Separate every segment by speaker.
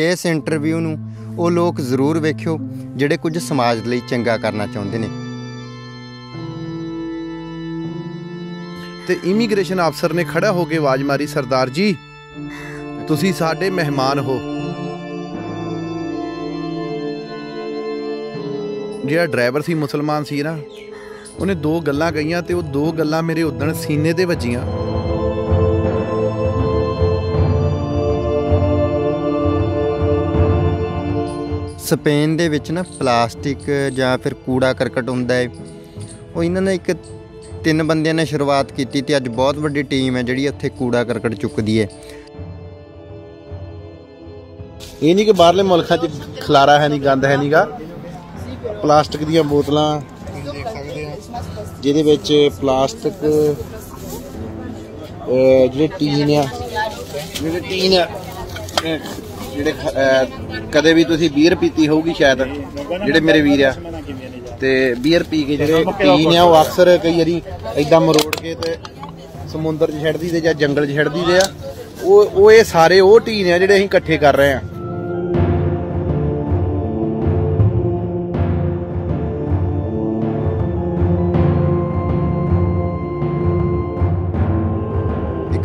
Speaker 1: ਇਸ ਇੰਟਰਵਿਊ ਨੂੰ ਉਹ ਲੋਕ ਜ਼ਰੂਰ ਵੇਖਿਓ ਜਿਹੜੇ ਕੁਝ ਸਮਾਜ ਲਈ ਚੰਗਾ ਕਰਨਾ ਚਾਹੁੰਦੇ ਨੇ
Speaker 2: ਤੇ ਇਮੀਗ੍ਰੇਸ਼ਨ ਅਫਸਰ ਨੇ ਖੜਾ ਹੋ ਕੇ ਆਵਾਜ਼ ਮਾਰੀ ਸਰਦਾਰ ਜੀ ਤੁਸੀਂ ਸਾਡੇ ਮਹਿਮਾਨ ਹੋ ਜਿਹੜਾ ਡਰਾਈਵਰ ਸੀ ਮੁਸਲਮਾਨ ਸੀ ਨਾ ਉਹਨੇ ਦੋ ਗੱਲਾਂ ਕਹੀਆਂ ਤੇ ਉਹ ਦੋ ਗੱਲਾਂ ਮੇਰੇ ਉਦਣ ਸੀਨੇ ਤੇ ਵੱਜੀਆਂ
Speaker 1: ਸਪੇਨ ਦੇ ਵਿੱਚ ਨਾ ਪਲਾਸਟਿਕ ਜਾਂ ਫਿਰ ਕੂੜਾ ਕਰਕਟ ਹੁੰਦਾ ਹੈ ਉਹ ਇਹਨਾਂ ਨੇ ਇੱਕ ਤਿੰਨ ਬੰਦਿਆਂ ਨੇ ਸ਼ੁਰੂਆਤ ਕੀਤੀ ਤੇ ਅੱਜ ਬਹੁਤ ਵੱਡੀ ਟੀਮ ਹੈ ਜਿਹੜੀ ਇੱਥੇ ਕੂੜਾ ਕਰਕਟ ਚੁੱਕਦੀ ਹੈ ਇਹ ਨਹੀਂ ਕਿ
Speaker 2: ਬਾਹਰਲੇ ਮੁਲਕਾਂ 'ਚ ਖਲਾਰਾ ਹੈ ਨਹੀਂ ਗੰਦ ਹੈ ਨਹੀਂਗਾ ਪਲਾਸਟਿਕ ਦੀਆਂ ਬੋਤਲਾਂ
Speaker 3: ਦੇਖ ਸਕਦੇ
Speaker 2: ਜਿਹਦੇ ਵਿੱਚ ਪਲਾਸਟਿਕ ਜਿਹੜੇ ਟੀਨ ਆ
Speaker 3: ਜਿਹੜੇ ਟੀਨ ਆ
Speaker 2: ਜਿਹੜੇ ਕਦੇ ਵੀ ਤੁਸੀਂ ਬੀਅਰ ਪੀਤੀ ਹੋਊਗੀ ਸ਼ਾਇਦ ਜਿਹੜੇ ਮੇਰੇ ਵੀਰ ਆ ਤੇ ਬੀਅਰ ਪੀ ਕੇ ਜਿਹੜੇ ਪੀ ਆ ਉਹ ਅਕਸਰ ਕਈ ਵਾਰੀ ਐਦਾਂ ਮਰੋੜ ਕੇ ਤੇ ਸਮੁੰਦਰ 'ਚ ਛੱਡਦੀ ਦੇ ਜਾਂ ਜੰਗਲ 'ਚ ਛੱਡਦੀ ਦੇ ਆ ਉਹ ਉਹ ਇਹ ਸਾਰੇ ਉਹ ਟੀਨ ਆ ਜਿਹੜੇ ਅਸੀਂ ਇਕੱਠੇ ਕਰ ਰਹੇ ਆ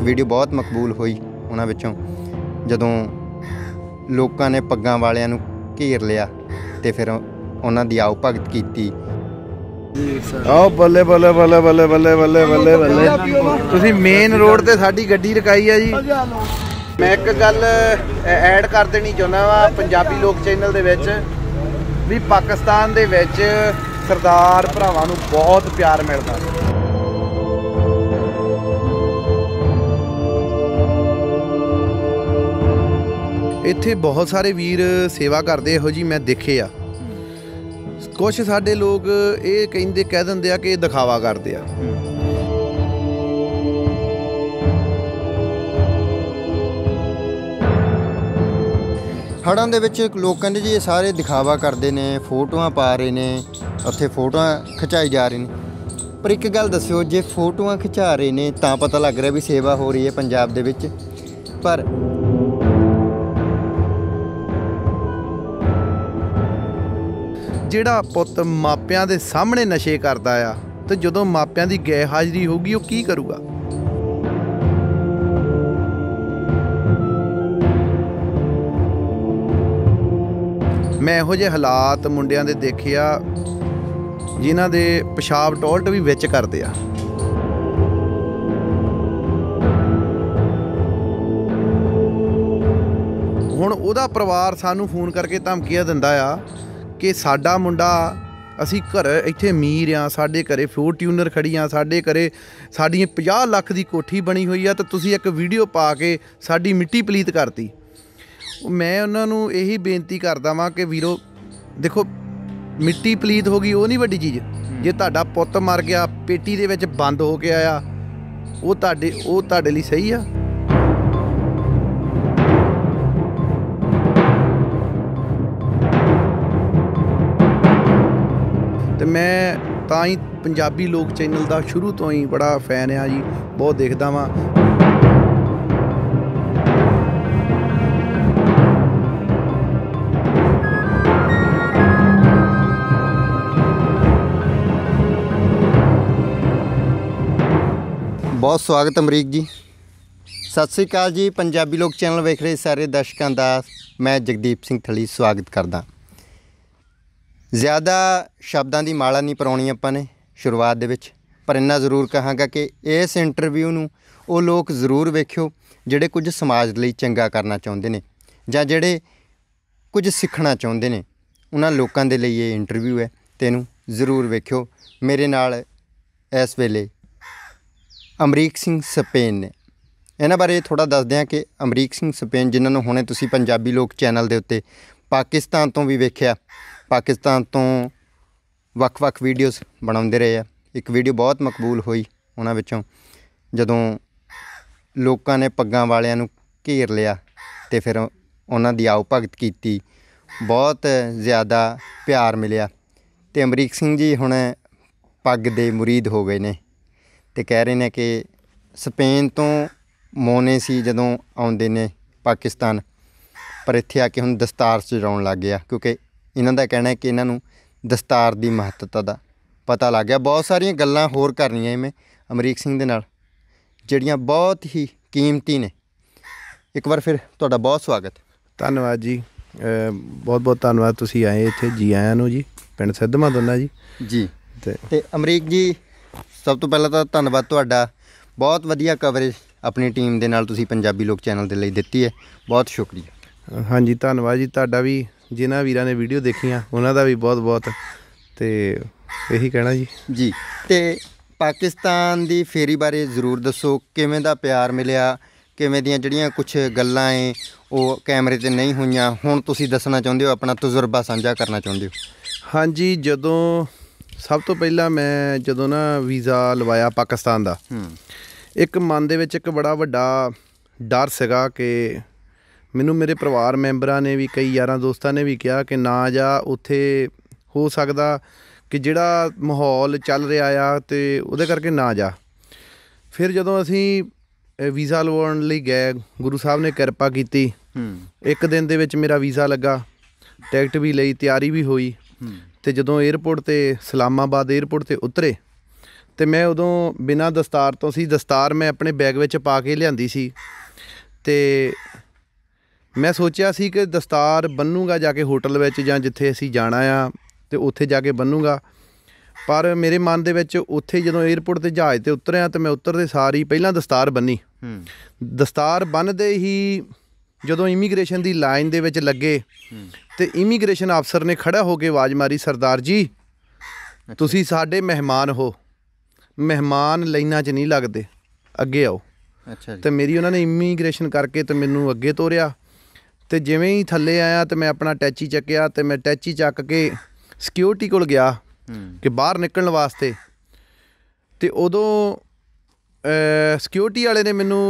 Speaker 1: ਵੀਡੀਓ ਬਹੁਤ ਮਕਬੂਲ ਹੋਈ ਉਹਨਾਂ ਵਿੱਚੋਂ ਜਦੋਂ ਲੋਕਾਂ ਨੇ ਪੱਗਾਂ ਵਾਲਿਆਂ ਨੂੰ ਘੇਰ ਲਿਆ ਤੇ ਫਿਰ ਉਹਨਾਂ ਦੀ ਆਓ ਭਗਤ ਕੀਤੀ
Speaker 3: ਆਓ
Speaker 2: ਬੱਲੇ ਬੱਲੇ ਬੱਲੇ ਬੱਲੇ ਬੱਲੇ ਬੱਲੇ ਬੱਲੇ ਬੱਲੇ ਤੁਸੀਂ ਮੇਨ ਰੋਡ ਤੇ ਸਾਡੀ ਗੱਡੀ ਰਕਾਈ ਆ ਜੀ ਮੈਂ ਇੱਕ ਗੱਲ ਐਡ ਕਰ ਦੇਣੀ ਚਾਹੁੰਦਾ ਵਾ ਪੰਜਾਬੀ ਲੋਕ ਚੈਨਲ ਦੇ ਵਿੱਚ ਵੀ ਪਾਕਿਸਤਾਨ ਦੇ ਵਿੱਚ ਸਰਦਾਰ ਭਰਾਵਾਂ ਨੂੰ ਬਹੁਤ ਪਿਆਰ ਮਿਲਦਾ ਇੱਥੇ ਬਹੁਤ ਸਾਰੇ ਵੀਰ ਸੇਵਾ ਕਰਦੇ ਇਹੋ ਜੀ ਮੈਂ ਦੇਖੇ ਆ ਕੁਝ ਸਾਡੇ ਲੋਕ ਇਹ ਕਹਿੰਦੇ ਕਹਿ ਦਿੰਦੇ ਆ ਕਿ ਇਹ ਦਿਖਾਵਾ ਕਰਦੇ ਆ
Speaker 1: ਹੜਾਂ ਦੇ ਵਿੱਚ ਲੋਕ ਕਹਿੰਦੇ ਜੀ ਇਹ ਸਾਰੇ ਦਿਖਾਵਾ ਕਰਦੇ ਨੇ ਫੋਟੋਆਂ ਪਾ ਰਹੇ ਨੇ ਉੱਥੇ ਫੋਟੋਆਂ ਖਿਚਾਈ ਜਾ ਰਹੀ ਨੇ ਪਰ ਇੱਕ ਗੱਲ ਦੱਸਿਓ ਜੇ ਫੋਟੋਆਂ ਖਿਚਾ ਰਹੇ ਨੇ ਤਾਂ ਪਤਾ ਲੱਗ ਰਿਹਾ ਵੀ ਸੇਵਾ
Speaker 2: ਹੋ ਰਹੀ ਹੈ ਪੰਜਾਬ ਦੇ ਵਿੱਚ ਪਰ ਜਿਹੜਾ ਪੁੱਤ ਮਾਪਿਆਂ ਦੇ ਸਾਹਮਣੇ ਨਸ਼ੇ ਕਰਦਾ ਆ ਤੇ ਜਦੋਂ ਮਾਪਿਆਂ ਦੀ ਗੈਰ ਹਾਜ਼ਰੀ ਹੋਊਗੀ ਉਹ ਕੀ ਕਰੂਗਾ ਮੈਂ ਇਹੋ ਜਿਹੇ ਹਾਲਾਤ ਮੁੰਡਿਆਂ ਦੇ ਦੇਖਿਆ ਜਿਨ੍ਹਾਂ ਦੇ ਪਿਸ਼ਾਬ ਟੋਲਟ ਵੀ ਵਿੱਚ ਕਰਦੇ ਆ ਹੁਣ ਉਹਦਾ ਪਰਿਵਾਰ ਸਾਨੂੰ ਫੋਨ ਕਰਕੇ ਧਮਕੀਆਂ ਦਿੰਦਾ ਆ ਕਿ ਸਾਡਾ ਮੁੰਡਾ ਅਸੀਂ ਘਰ ਇੱਥੇ ਮੀਰ ਆ ਸਾਡੇ ਘਰੇ ਟਿਊਨਰ ਖੜੀ ਆ ਸਾਡੇ ਘਰੇ ਸਾਡੀਆਂ 50 ਲੱਖ ਦੀ ਕੋਠੀ ਬਣੀ ਹੋਈ ਆ ਤਾਂ ਤੁਸੀਂ ਇੱਕ ਵੀਡੀਓ ਪਾ ਕੇ ਸਾਡੀ ਮਿੱਟੀ ਪਲੀਤ ਕਰਤੀ ਮੈਂ ਉਹਨਾਂ ਨੂੰ ਇਹੀ ਬੇਨਤੀ ਕਰਦਾ ਵਾਂ ਕਿ ਵੀਰੋ ਦੇਖੋ ਮਿੱਟੀ ਪਲੀਤ ਹੋ ਗਈ ਉਹ ਨਹੀਂ ਵੱਡੀ ਚੀਜ਼ ਜੇ ਤੁਹਾਡਾ ਪੁੱਤ ਮਰ ਗਿਆ ਪੇਟੀ ਦੇ ਵਿੱਚ ਬੰਦ ਹੋ ਕੇ ਆਇਆ ਉਹ ਤੁਹਾਡੇ ਉਹ ਤੁਹਾਡੇ ਲਈ ਸਹੀ ਆ ਮੈਂ ਤਾਂ ਹੀ ਪੰਜਾਬੀ ਲੋਕ ਚੈਨਲ ਦਾ ਸ਼ੁਰੂ ਤੋਂ ਹੀ ਬੜਾ ਫੈਨ ਆ ਜੀ ਬਹੁਤ ਦੇਖਦਾ ਵਾਂ
Speaker 1: ਬਹੁਤ ਸਵਾਗਤ ਅਮਰੀਕ ਜੀ ਸਤਿ ਸ੍ਰੀ ਅਕਾਲ ਜੀ ਪੰਜਾਬੀ ਲੋਕ ਚੈਨਲ ਵੇਖ ਰਹੇ ਸਾਰੇ ਦਰਸ਼ਕਾਂ ਦਾ ਮੈਂ ਜਗਦੀਪ ਸਿੰਘ ਥਲੀ ਸਵਾਗਤ ਕਰਦਾ ਜ਼ਿਆਦਾ ਸ਼ਬਦਾਂ ਦੀ ਮਾਲਾ ਨਹੀਂ ਪਰਾਉਣੀ ਆਪਾਂ ਨੇ ਸ਼ੁਰੂਆਤ ਦੇ ਵਿੱਚ ਪਰ ਇੰਨਾ ਜ਼ਰੂਰ ਕਹਾਂਗਾ ਕਿ ਇਸ ਇੰਟਰਵਿਊ ਨੂੰ ਉਹ ਲੋਕ ਜ਼ਰੂਰ ਵੇਖਿਓ ਜਿਹੜੇ ਕੁਝ ਸਮਾਜ ਲਈ ਚੰਗਾ ਕਰਨਾ ਚਾਹੁੰਦੇ ਨੇ ਜਾਂ ਜਿਹੜੇ ਕੁਝ ਸਿੱਖਣਾ ਚਾਹੁੰਦੇ ਨੇ ਉਹਨਾਂ ਲੋਕਾਂ ਦੇ ਲਈ ਇਹ ਇੰਟਰਵਿਊ ਹੈ ਤੇ ਇਹਨੂੰ ਜ਼ਰੂਰ ਵੇਖਿਓ ਮੇਰੇ ਨਾਲ ਇਸ ਵੇਲੇ ਅਮਰੀਕ ਸਿੰਘ ਸਪੇਨ ਨੇ ਇਹਨਾਂ ਬਾਰੇ ਥੋੜਾ ਦੱਸ ਦਿਆਂ ਕਿ ਅਮਰੀਕ ਸਿੰਘ ਸਪੇਨ ਜਿਨ੍ਹਾਂ ਨੂੰ ਹੁਣੇ ਤੁਸੀਂ ਪੰਜਾਬੀ ਲੋਕ ਚੈਨਲ ਦੇ ਉੱਤੇ ਪਾਕਿਸਤਾਨ ਤੋਂ ਵੀ ਵੇਖਿਆ ਪਾਕਿਸਤਾਨ ਤੋਂ ਵੱਖ-ਵੱਖ ਵੀਡੀਓਜ਼ ਬਣਾਉਂਦੇ ਰਹੇ ਆ ਇੱਕ ਵੀਡੀਓ ਬਹੁਤ ਮਕਬੂਲ ਹੋਈ ਉਹਨਾਂ ਵਿੱਚੋਂ ਜਦੋਂ ਲੋਕਾਂ ਨੇ ਪੱਗਾਂ ਵਾਲਿਆਂ ਨੂੰ ਘੇਰ ਲਿਆ ਤੇ ਫਿਰ ਉਹਨਾਂ ਦੀ ਆਉ ਭਗਤ ਕੀਤੀ ਬਹੁਤ ਜ਼ਿਆਦਾ ਪਿਆਰ ਮਿਲਿਆ ਤੇ ਅਮਰੀਕ ਸਿੰਘ ਜੀ ਹੁਣ ਪੱਗ ਦੇ ਮੁਰੀਦ ਹੋ ਗਏ ਨੇ ਤੇ ਕਹਿ ਰਹੇ ਨੇ ਕਿ ਸਪੇਨ ਤੋਂ ਮੋਨੇ ਸੀ ਜਦੋਂ ਆਉਂਦੇ ਨੇ ਪਾਕਿਸਤਾਨ ਪਰ ਇੱਥੇ ਆ ਕੇ ਹੁਣ ਦਸਤਾਰ ਸਜਾਉਣ ਲੱਗ ਗਿਆ ਕਿਉਂਕਿ ਇਹਨਾਂ ਦਾ ਕਹਿਣਾ ਹੈ ਕਿ ਇਹਨਾਂ ਨੂੰ ਦਸਤਾਰ ਦੀ ਮਹੱਤਤਾ ਦਾ ਪਤਾ ਲੱਗ ਗਿਆ ਬਹੁਤ ਸਾਰੀਆਂ ਗੱਲਾਂ ਹੋਰ ਕਰਨੀਆਂ ਮੈਂ ਅਮਰੀਕ ਸਿੰਘ ਦੇ ਨਾਲ ਜਿਹੜੀਆਂ ਬਹੁਤ ਹੀ ਕੀਮਤੀ ਨੇ ਇੱਕ ਵਾਰ ਫਿਰ ਤੁਹਾਡਾ ਬਹੁਤ ਸਵਾਗਤ
Speaker 2: ਧੰਨਵਾਦ ਜੀ ਬਹੁਤ ਬਹੁਤ ਧੰਨਵਾਦ ਤੁਸੀਂ ਆਏ ਇੱਥੇ ਜੀ ਆਇਆਂ ਨੂੰ ਜੀ ਪਿੰਡ ਸਿੱਧਮਾ ਦੋਨਾ ਜੀ ਜੀ ਤੇ
Speaker 1: ਅਮਰੀਕ ਜੀ ਸਭ ਤੋਂ ਪਹਿਲਾਂ ਤਾਂ ਧੰਨਵਾਦ ਤੁਹਾਡਾ ਬਹੁਤ ਵਧੀਆ ਕਵਰੇਜ ਆਪਣੀ ਟੀਮ ਦੇ ਨਾਲ ਤੁਸੀਂ ਪੰਜਾਬੀ ਲੋਕ ਚੈਨਲ ਦੇ ਲਈ ਦਿੱਤੀ ਹੈ ਬਹੁਤ ਸ਼ੁਕਰੀਆ ਹਾਂਜੀ ਧੰਨਵਾਦ ਜੀ ਤੁਹਾਡਾ ਵੀ ਜਿਨ੍ਹਾਂ ਵੀਰਾਂ ਨੇ ਵੀਡੀਓ ਦੇਖੀਆਂ ਉਹਨਾਂ ਦਾ ਵੀ ਬਹੁਤ-ਬਹੁਤ ਤੇ ਇਹੀ ਕਹਿਣਾ ਜੀ ਜੀ ਤੇ ਪਾਕਿਸਤਾਨ ਦੀ ਫੇਰੀ ਬਾਰੇ ਜ਼ਰੂਰ ਦੱਸੋ ਕਿਵੇਂ ਦਾ ਪਿਆਰ ਮਿਲਿਆ ਕਿਵੇਂ ਦੀਆਂ ਜਿਹੜੀਆਂ ਕੁਝ ਗੱਲਾਂ ਐ ਉਹ ਕੈਮਰੇ ਤੇ ਨਹੀਂ ਹੋਈਆਂ ਹੁਣ ਤੁਸੀਂ ਦੱਸਣਾ ਚਾਹੁੰਦੇ ਹੋ ਆਪਣਾ ਤਜਰਬਾ ਸਾਂਝਾ ਕਰਨਾ ਚਾਹੁੰਦੇ
Speaker 2: ਹੋ ਹਾਂਜੀ ਜਦੋਂ ਸਭ ਤੋਂ ਪਹਿਲਾਂ ਮੈਂ ਜਦੋਂ ਨਾ ਵੀਜ਼ਾ ਲਵਾਇਆ ਪਾਕਿਸਤਾਨ ਦਾ ਇੱਕ ਮਨ ਦੇ ਵਿੱਚ ਇੱਕ ਬੜਾ ਵੱਡਾ ਡਰ ਸੀਗਾ ਕਿ ਮੈਨੂੰ ਮੇਰੇ ਪਰਿਵਾਰ ਮੈਂਬਰਾਂ ਨੇ ਵੀ ਕਈ ਯਾਰਾਂ ਦੋਸਤਾਂ ਨੇ ਵੀ ਕਿਹਾ ਕਿ ਨਾ ਜਾ ਉੱਥੇ ਹੋ ਸਕਦਾ ਕਿ ਜਿਹੜਾ ਮਾਹੌਲ ਚੱਲ ਰਿਹਾ ਆ ਤੇ ਉਹਦੇ ਕਰਕੇ ਨਾ ਜਾ ਫਿਰ ਜਦੋਂ ਅਸੀਂ ਵੀਜ਼ਾ ਲਵਾਉਣ ਲਈ ਗਏ ਗੁਰੂ ਸਾਹਿਬ ਨੇ ਕਿਰਪਾ ਕੀਤੀ ਇੱਕ ਦਿਨ ਦੇ ਵਿੱਚ ਮੇਰਾ ਵੀਜ਼ਾ ਲੱਗਾ ਟਿਕਟ ਵੀ ਲਈ ਤਿਆਰੀ ਵੀ ਹੋਈ ਤੇ ਜਦੋਂ 에어ਪੋਰਟ ਤੇ ਸਲਾਮਾਬਾਦ 에어ਪੋਰਟ ਤੇ ਉਤਰੇ ਤੇ ਮੈਂ ਉਦੋਂ ਬਿਨਾਂ ਦਸਤਾਰ ਤੋਂ ਸੀ ਦਸਤਾਰ ਮੈਂ ਆਪਣੇ ਬੈਗ ਵਿੱਚ ਪਾ ਕੇ ਲਿਆਂਦੀ ਸੀ ਤੇ ਮੈਂ ਸੋਚਿਆ ਸੀ ਕਿ ਦਸਤਾਰ ਬੰਨੂਗਾ ਜਾ ਕੇ ਹੋਟਲ ਵਿੱਚ ਜਾਂ ਜਿੱਥੇ ਅਸੀਂ ਜਾਣਾ ਆ ਤੇ ਉੱਥੇ ਜਾ ਕੇ ਬੰਨੂਗਾ ਪਰ ਮੇਰੇ ਮਨ ਦੇ ਵਿੱਚ ਉੱਥੇ ਜਦੋਂ 에어ਪੋਰਟ ਤੇ ਜਹਾਜ਼ ਤੇ ਉਤਰਿਆ ਤੇ ਮੈਂ ਉਤਰਦੇ ਸਾਰੀ ਪਹਿਲਾਂ ਦਸਤਾਰ ਬੰਨੀ ਦਸਤਾਰ ਬੰਨਦੇ ਹੀ ਜਦੋਂ ਇਮੀਗ੍ਰੇਸ਼ਨ ਦੀ ਲਾਈਨ ਦੇ ਵਿੱਚ ਲੱਗੇ ਤੇ ਇਮੀਗ੍ਰੇਸ਼ਨ ਅਫਸਰ ਨੇ ਖੜਾ ਹੋ ਕੇ ਆਵਾਜ਼ ਮਾਰੀ ਸਰਦਾਰ ਜੀ ਤੁਸੀਂ ਸਾਡੇ ਮਹਿਮਾਨ ਹੋ ਮਹਿਮਾਨ ਲਾਈਨਾਂ 'ਚ ਨਹੀਂ ਲੱਗਦੇ ਅੱਗੇ ਆਓ ਅੱਛਾ ਜੀ ਤੇ ਮੇਰੀ ਉਹਨਾਂ ਨੇ ਇਮੀਗ੍ਰੇਸ਼ਨ ਕਰਕੇ ਤੇ ਮੈਨੂੰ ਅੱਗੇ ਤੋਰਿਆ ਤੇ ਜਿਵੇਂ ਹੀ ਥੱਲੇ ਆਇਆ ਤੇ ਮੈਂ ਆਪਣਾ ਟੈਚੀ ਚੱਕਿਆ ਤੇ ਮੈਂ ਟੈਚੀ ਚੱਕ ਕੇ ਸਿਕਿਉਰਿਟੀ ਕੋਲ ਗਿਆ ਕਿ ਬਾਹਰ ਨਿਕਲਣ ਵਾਸਤੇ ਤੇ ਉਦੋਂ ਸਿਕਿਉਰਿਟੀ ਵਾਲੇ ਨੇ ਮੈਨੂੰ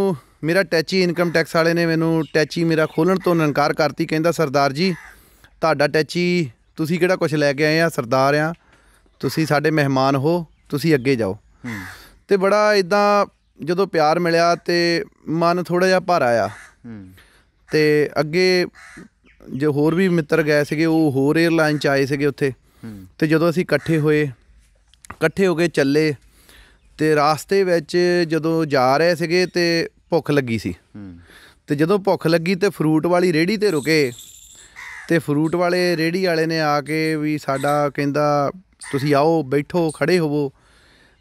Speaker 2: ਮੇਰਾ ਟੈਚੀ ਇਨਕਮ ਟੈਕਸ ਵਾਲੇ ਨੇ ਮੈਨੂੰ ਟੈਚੀ ਮੇਰਾ ਖੋਲਣ ਤੋਂ ਇਨਕਾਰ ਕਰਤੀ ਕਹਿੰਦਾ ਸਰਦਾਰ ਜੀ ਤੁਹਾਡਾ ਟੈਚੀ ਤੁਸੀਂ ਕਿਹੜਾ ਕੁਝ ਲੈ ਕੇ ਆਏ ਆ ਸਰਦਾਰ ਆ ਤੁਸੀਂ ਸਾਡੇ ਮਹਿਮਾਨ ਹੋ ਤੁਸੀਂ ਅੱਗੇ ਜਾਓ ਤੇ ਬੜਾ ਇਦਾਂ ਜਦੋਂ ਪਿਆਰ ਮਿਲਿਆ ਤੇ ਮਨ ਥੋੜਾ ਜਿਹਾ ਆਇਆ ਹੂੰ ਤੇ ਅੱਗੇ ਜੋ ਹੋਰ ਵੀ ਮਿੱਤਰ ਗਏ ਸੀਗੇ ਉਹ ਹੋਰ 에ਅਰਲਾਈਨ ਚ ਆਏ ਸੀਗੇ ਉੱਥੇ ਤੇ ਜਦੋਂ ਅਸੀਂ ਇਕੱਠੇ ਹੋਏ ਇਕੱਠੇ ਹੋ ਕੇ ਚੱਲੇ ਤੇ ਰਾਸਤੇ ਵਿੱਚ ਜਦੋਂ ਜਾ ਰਹੇ ਸੀਗੇ ਤੇ ਭੁੱਖ ਲੱਗੀ ਸੀ ਤੇ ਜਦੋਂ ਭੁੱਖ ਲੱਗੀ ਤੇ ਫਰੂਟ ਵਾਲੀ ਰੇੜੀ ਤੇ ਰੁਕੇ ਤੇ ਫਰੂਟ ਵਾਲੇ ਰੇੜੀ ਵਾਲੇ ਨੇ ਆ ਕੇ ਵੀ ਸਾਡਾ ਕਹਿੰਦਾ ਤੁਸੀਂ ਆਓ ਬੈਠੋ ਖੜੇ ਹੋਵੋ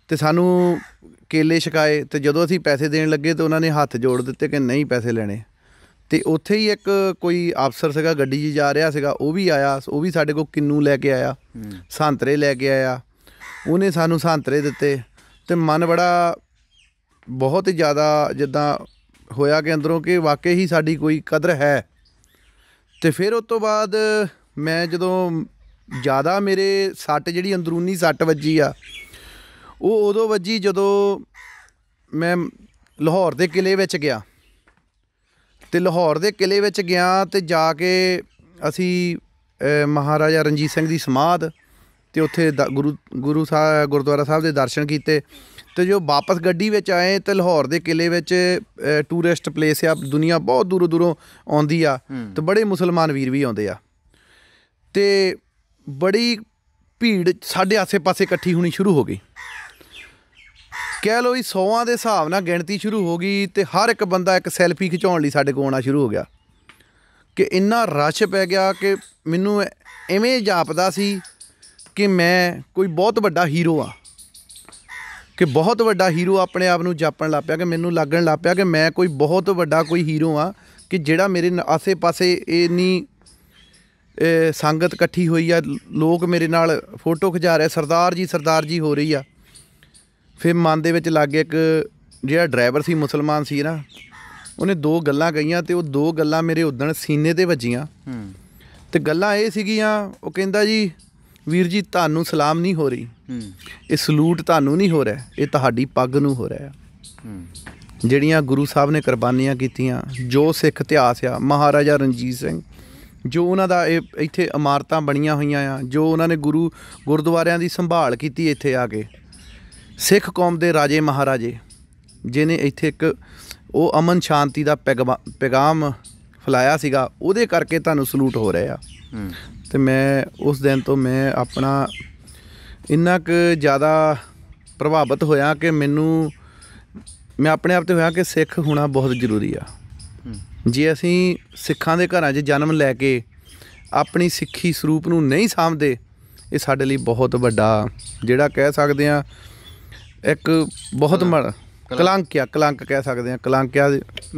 Speaker 2: ਤੇ ਸਾਨੂੰ ਕੇਲੇ ਛਕਾਏ ਤੇ ਜਦੋਂ ਅਸੀਂ ਪੈਸੇ ਦੇਣ ਲੱਗੇ ਤੇ ਉਹਨਾਂ ਨੇ ਹੱਥ ਜੋੜ ਦਿੱਤੇ ਕਿ ਨਹੀਂ ਪੈਸੇ ਲੈਣੇ ਤੇ ਉੱਥੇ ਹੀ ਇੱਕ ਕੋਈ ਅਫਸਰ ਸੀਗਾ ਗੱਡੀ 'ਚ ਜਾ ਰਿਹਾ ਸੀਗਾ ਉਹ ਵੀ ਆਇਆ ਉਹ ਵੀ ਸਾਡੇ ਕੋਲ ਕਿੰਨੂ ਲੈ ਕੇ ਆਇਆ ਸੰਤਰੇ ਲੈ ਕੇ ਆਇਆ ਉਹਨੇ ਸਾਨੂੰ ਸੰਤਰੇ ਦਿੱਤੇ ਤੇ ਮਨ ਬੜਾ ਬਹੁਤ ਹੀ ਜ਼ਿਆਦਾ ਜਿੱਦਾਂ ਹੋਇਆ ਕਿ ਅੰਦਰੋਂ ਕਿ ਵਾਕਈ ਹੀ ਸਾਡੀ ਕੋਈ ਕਦਰ ਹੈ ਤੇ ਫਿਰ ਉਸ ਤੋਂ ਬਾਅਦ ਮੈਂ ਜਦੋਂ ਜ਼ਿਆਦਾ ਮੇਰੇ ਸੱਟ ਜਿਹੜੀ ਅੰਦਰੂਨੀ ਸੱਟ ਵੱਜੀ ਆ ਉਹ ਉਦੋਂ ਵੱਜੀ ਜਦੋਂ ਮੈਂ ਲਾਹੌਰ ਦੇ ਕਿਲੇ ਵਿੱਚ ਗਿਆ ਤੇ ਲਾਹੌਰ ਦੇ ਕਿਲੇ ਵਿੱਚ ਗਿਆ ਤੇ ਜਾ ਕੇ ਅਸੀਂ ਮਹਾਰਾਜਾ ਰਣਜੀਤ ਸਿੰਘ ਦੀ ਸਮਾਧ ਤੇ ਉੱਥੇ ਗੁਰੂ ਗੁਰੂ ਸਾਹਿਬ ਗੁਰਦੁਆਰਾ ਸਾਹਿਬ ਦੇ ਦਰਸ਼ਨ ਕੀਤੇ ਤੇ ਜੋ ਵਾਪਸ ਗੱਡੀ ਵਿੱਚ ਆਏ ਤੇ ਲਾਹੌਰ ਦੇ ਕਿਲੇ ਵਿੱਚ ਟੂਰਿਸਟ ਪਲੇਸ ਆ ਦੁਨੀਆ ਬਹੁਤ ਦੂਰੋਂ ਦੂਰੋਂ ਆਉਂਦੀ ਆ ਤੇ ਬੜੇ ਮੁਸਲਮਾਨ ਵੀਰ ਵੀ ਆਉਂਦੇ ਆ ਤੇ ਬੜੀ ਭੀੜ ਸਾਡੇ ਆਸੇ-ਪਾਸੇ ਇਕੱਠੀ ਹੋਣੀ ਸ਼ੁਰੂ ਹੋ ਗਈ ਕਹਿ ਲੋ ਵੀ 100ਾਂ ਦੇ ਹਿਸਾਬ ਨਾਲ ਗਿਣਤੀ ਸ਼ੁਰੂ ਹੋ ਗਈ ਤੇ ਹਰ ਇੱਕ ਬੰਦਾ ਇੱਕ ਸੈਲਫੀ ਖਿਚਾਉਣ ਲਈ ਸਾਡੇ ਕੋਲ ਆਣਾ ਸ਼ੁਰੂ ਹੋ ਗਿਆ ਕਿ ਇੰਨਾ ਰਸ਼ ਪੈ ਗਿਆ ਕਿ ਮੈਨੂੰ ਐਵੇਂ ਜਾਪਦਾ ਸੀ ਕਿ ਮੈਂ ਕੋਈ ਬਹੁਤ ਵੱਡਾ ਹੀਰੋ ਆ ਕਿ ਬਹੁਤ ਵੱਡਾ ਹੀਰੋ ਆਪਣੇ ਆਪ ਨੂੰ ਜਾਪਣ ਲੱਗ ਪਿਆ ਕਿ ਮੈਨੂੰ ਲੱਗਣ ਲੱਗ ਪਿਆ ਕਿ ਮੈਂ ਕੋਈ ਬਹੁਤ ਵੱਡਾ ਕੋਈ ਹੀਰੋ ਆ ਕਿ ਜਿਹੜਾ ਮੇਰੇ ਆਸੇ-ਪਾਸੇ ਇੰਨੀ ਸੰਗਤ ਇਕੱਠੀ ਹੋਈ ਆ ਲੋਕ ਮੇਰੇ ਨਾਲ ਫੋਟੋ ਖਿਚਾ ਰਹੇ ਸਰਦਾਰ ਜੀ ਸਰਦਾਰ ਜੀ ਹੋ ਰਹੀ ਆ ਫਿਰ ਮਨ ਦੇ ਵਿੱਚ ਲੱਗ ਗਿਆ ਇੱਕ ਜਿਹੜਾ ਡਰਾਈਵਰ ਸੀ ਮੁਸਲਮਾਨ ਸੀ ਨਾ ਉਹਨੇ ਦੋ ਗੱਲਾਂ ਕਹੀਆਂ ਤੇ ਉਹ ਦੋ ਗੱਲਾਂ ਮੇਰੇ ਉਦਣ ਸੀਨੇ ਤੇ ਵੱਜੀਆਂ ਹੂੰ ਤੇ ਗੱਲਾਂ ਇਹ ਸੀਗੀਆਂ ਉਹ ਕਹਿੰਦਾ ਜੀ ਵੀਰ ਜੀ ਤੁਹਾਨੂੰ ਸਲਾਮ ਨਹੀਂ ਹੋ ਰਹੀ ਹੂੰ ਇਹ ਸਲੂਟ ਤੁਹਾਨੂੰ ਨਹੀਂ ਹੋ ਰਿਹਾ ਇਹ ਤੁਹਾਡੀ ਪੱਗ ਨੂੰ ਹੋ ਰਿਹਾ ਹੂੰ ਜਿਹੜੀਆਂ ਗੁਰੂ ਸਾਹਿਬ ਨੇ ਕੁਰਬਾਨੀਆਂ ਕੀਤੀਆਂ ਜੋ ਸਿੱਖ ਇਤਿਹਾਸ ਆ ਮਹਾਰਾਜਾ ਰਣਜੀਤ ਸਿੰਘ ਜੋ ਉਹਨਾਂ ਦਾ ਇਹ ਇੱਥੇ ਇਮਾਰਤਾਂ ਬਣੀਆਂ ਹੋਈਆਂ ਆ ਜੋ ਉਹਨਾਂ ਨੇ ਗੁਰੂ ਗੁਰਦੁਆਰਿਆਂ ਦੀ ਸੰਭਾਲ ਕੀਤੀ ਇੱਥੇ ਆ ਕੇ ਸਿੱਖ ਕੌਮ ਦੇ ਰਾਜੇ ਮਹਾਰਾਜੇ ਜਿਨੇ ਇੱਥੇ ਇੱਕ ਉਹ ਅਮਨ ਸ਼ਾਂਤੀ ਦਾ ਪੈਗਾਮ ਫਲਾਇਆ ਸੀਗਾ ਉਹਦੇ ਕਰਕੇ ਤੁਹਾਨੂੰ ਸਲੂਟ ਹੋ ਰਿਹਾ ਤੇ ਮੈਂ ਉਸ ਦਿਨ ਤੋਂ ਮੈਂ ਆਪਣਾ ਇੰਨਾ ਕੁ ਜ਼ਿਆਦਾ ਪ੍ਰਭਾਵਿਤ ਹੋਇਆ ਕਿ ਮੈਨੂੰ ਮੈਂ ਆਪਣੇ ਆਪ ਤੇ ਹੋਇਆ ਕਿ ਸਿੱਖ ਹੋਣਾ ਬਹੁਤ ਜ਼ਰੂਰੀ ਆ ਜੇ ਅਸੀਂ ਸਿੱਖਾਂ ਦੇ ਘਰਾਂ 'ਚ ਜਨਮ ਲੈ ਕੇ ਆਪਣੀ ਸਿੱਖੀ ਸਰੂਪ ਨੂੰ ਨਹੀਂ ਸਾਂਭਦੇ ਇਹ ਸਾਡੇ ਲਈ ਬਹੁਤ ਵੱਡਾ ਜਿਹੜਾ ਕਹਿ ਸਕਦੇ ਆ ਇੱਕ ਬਹੁਤ ਮੜ ਕਲੰਕ ਆ ਕਲੰਕ ਕਹਿ ਸਕਦੇ ਆ ਕਲੰਕ
Speaker 1: ਆ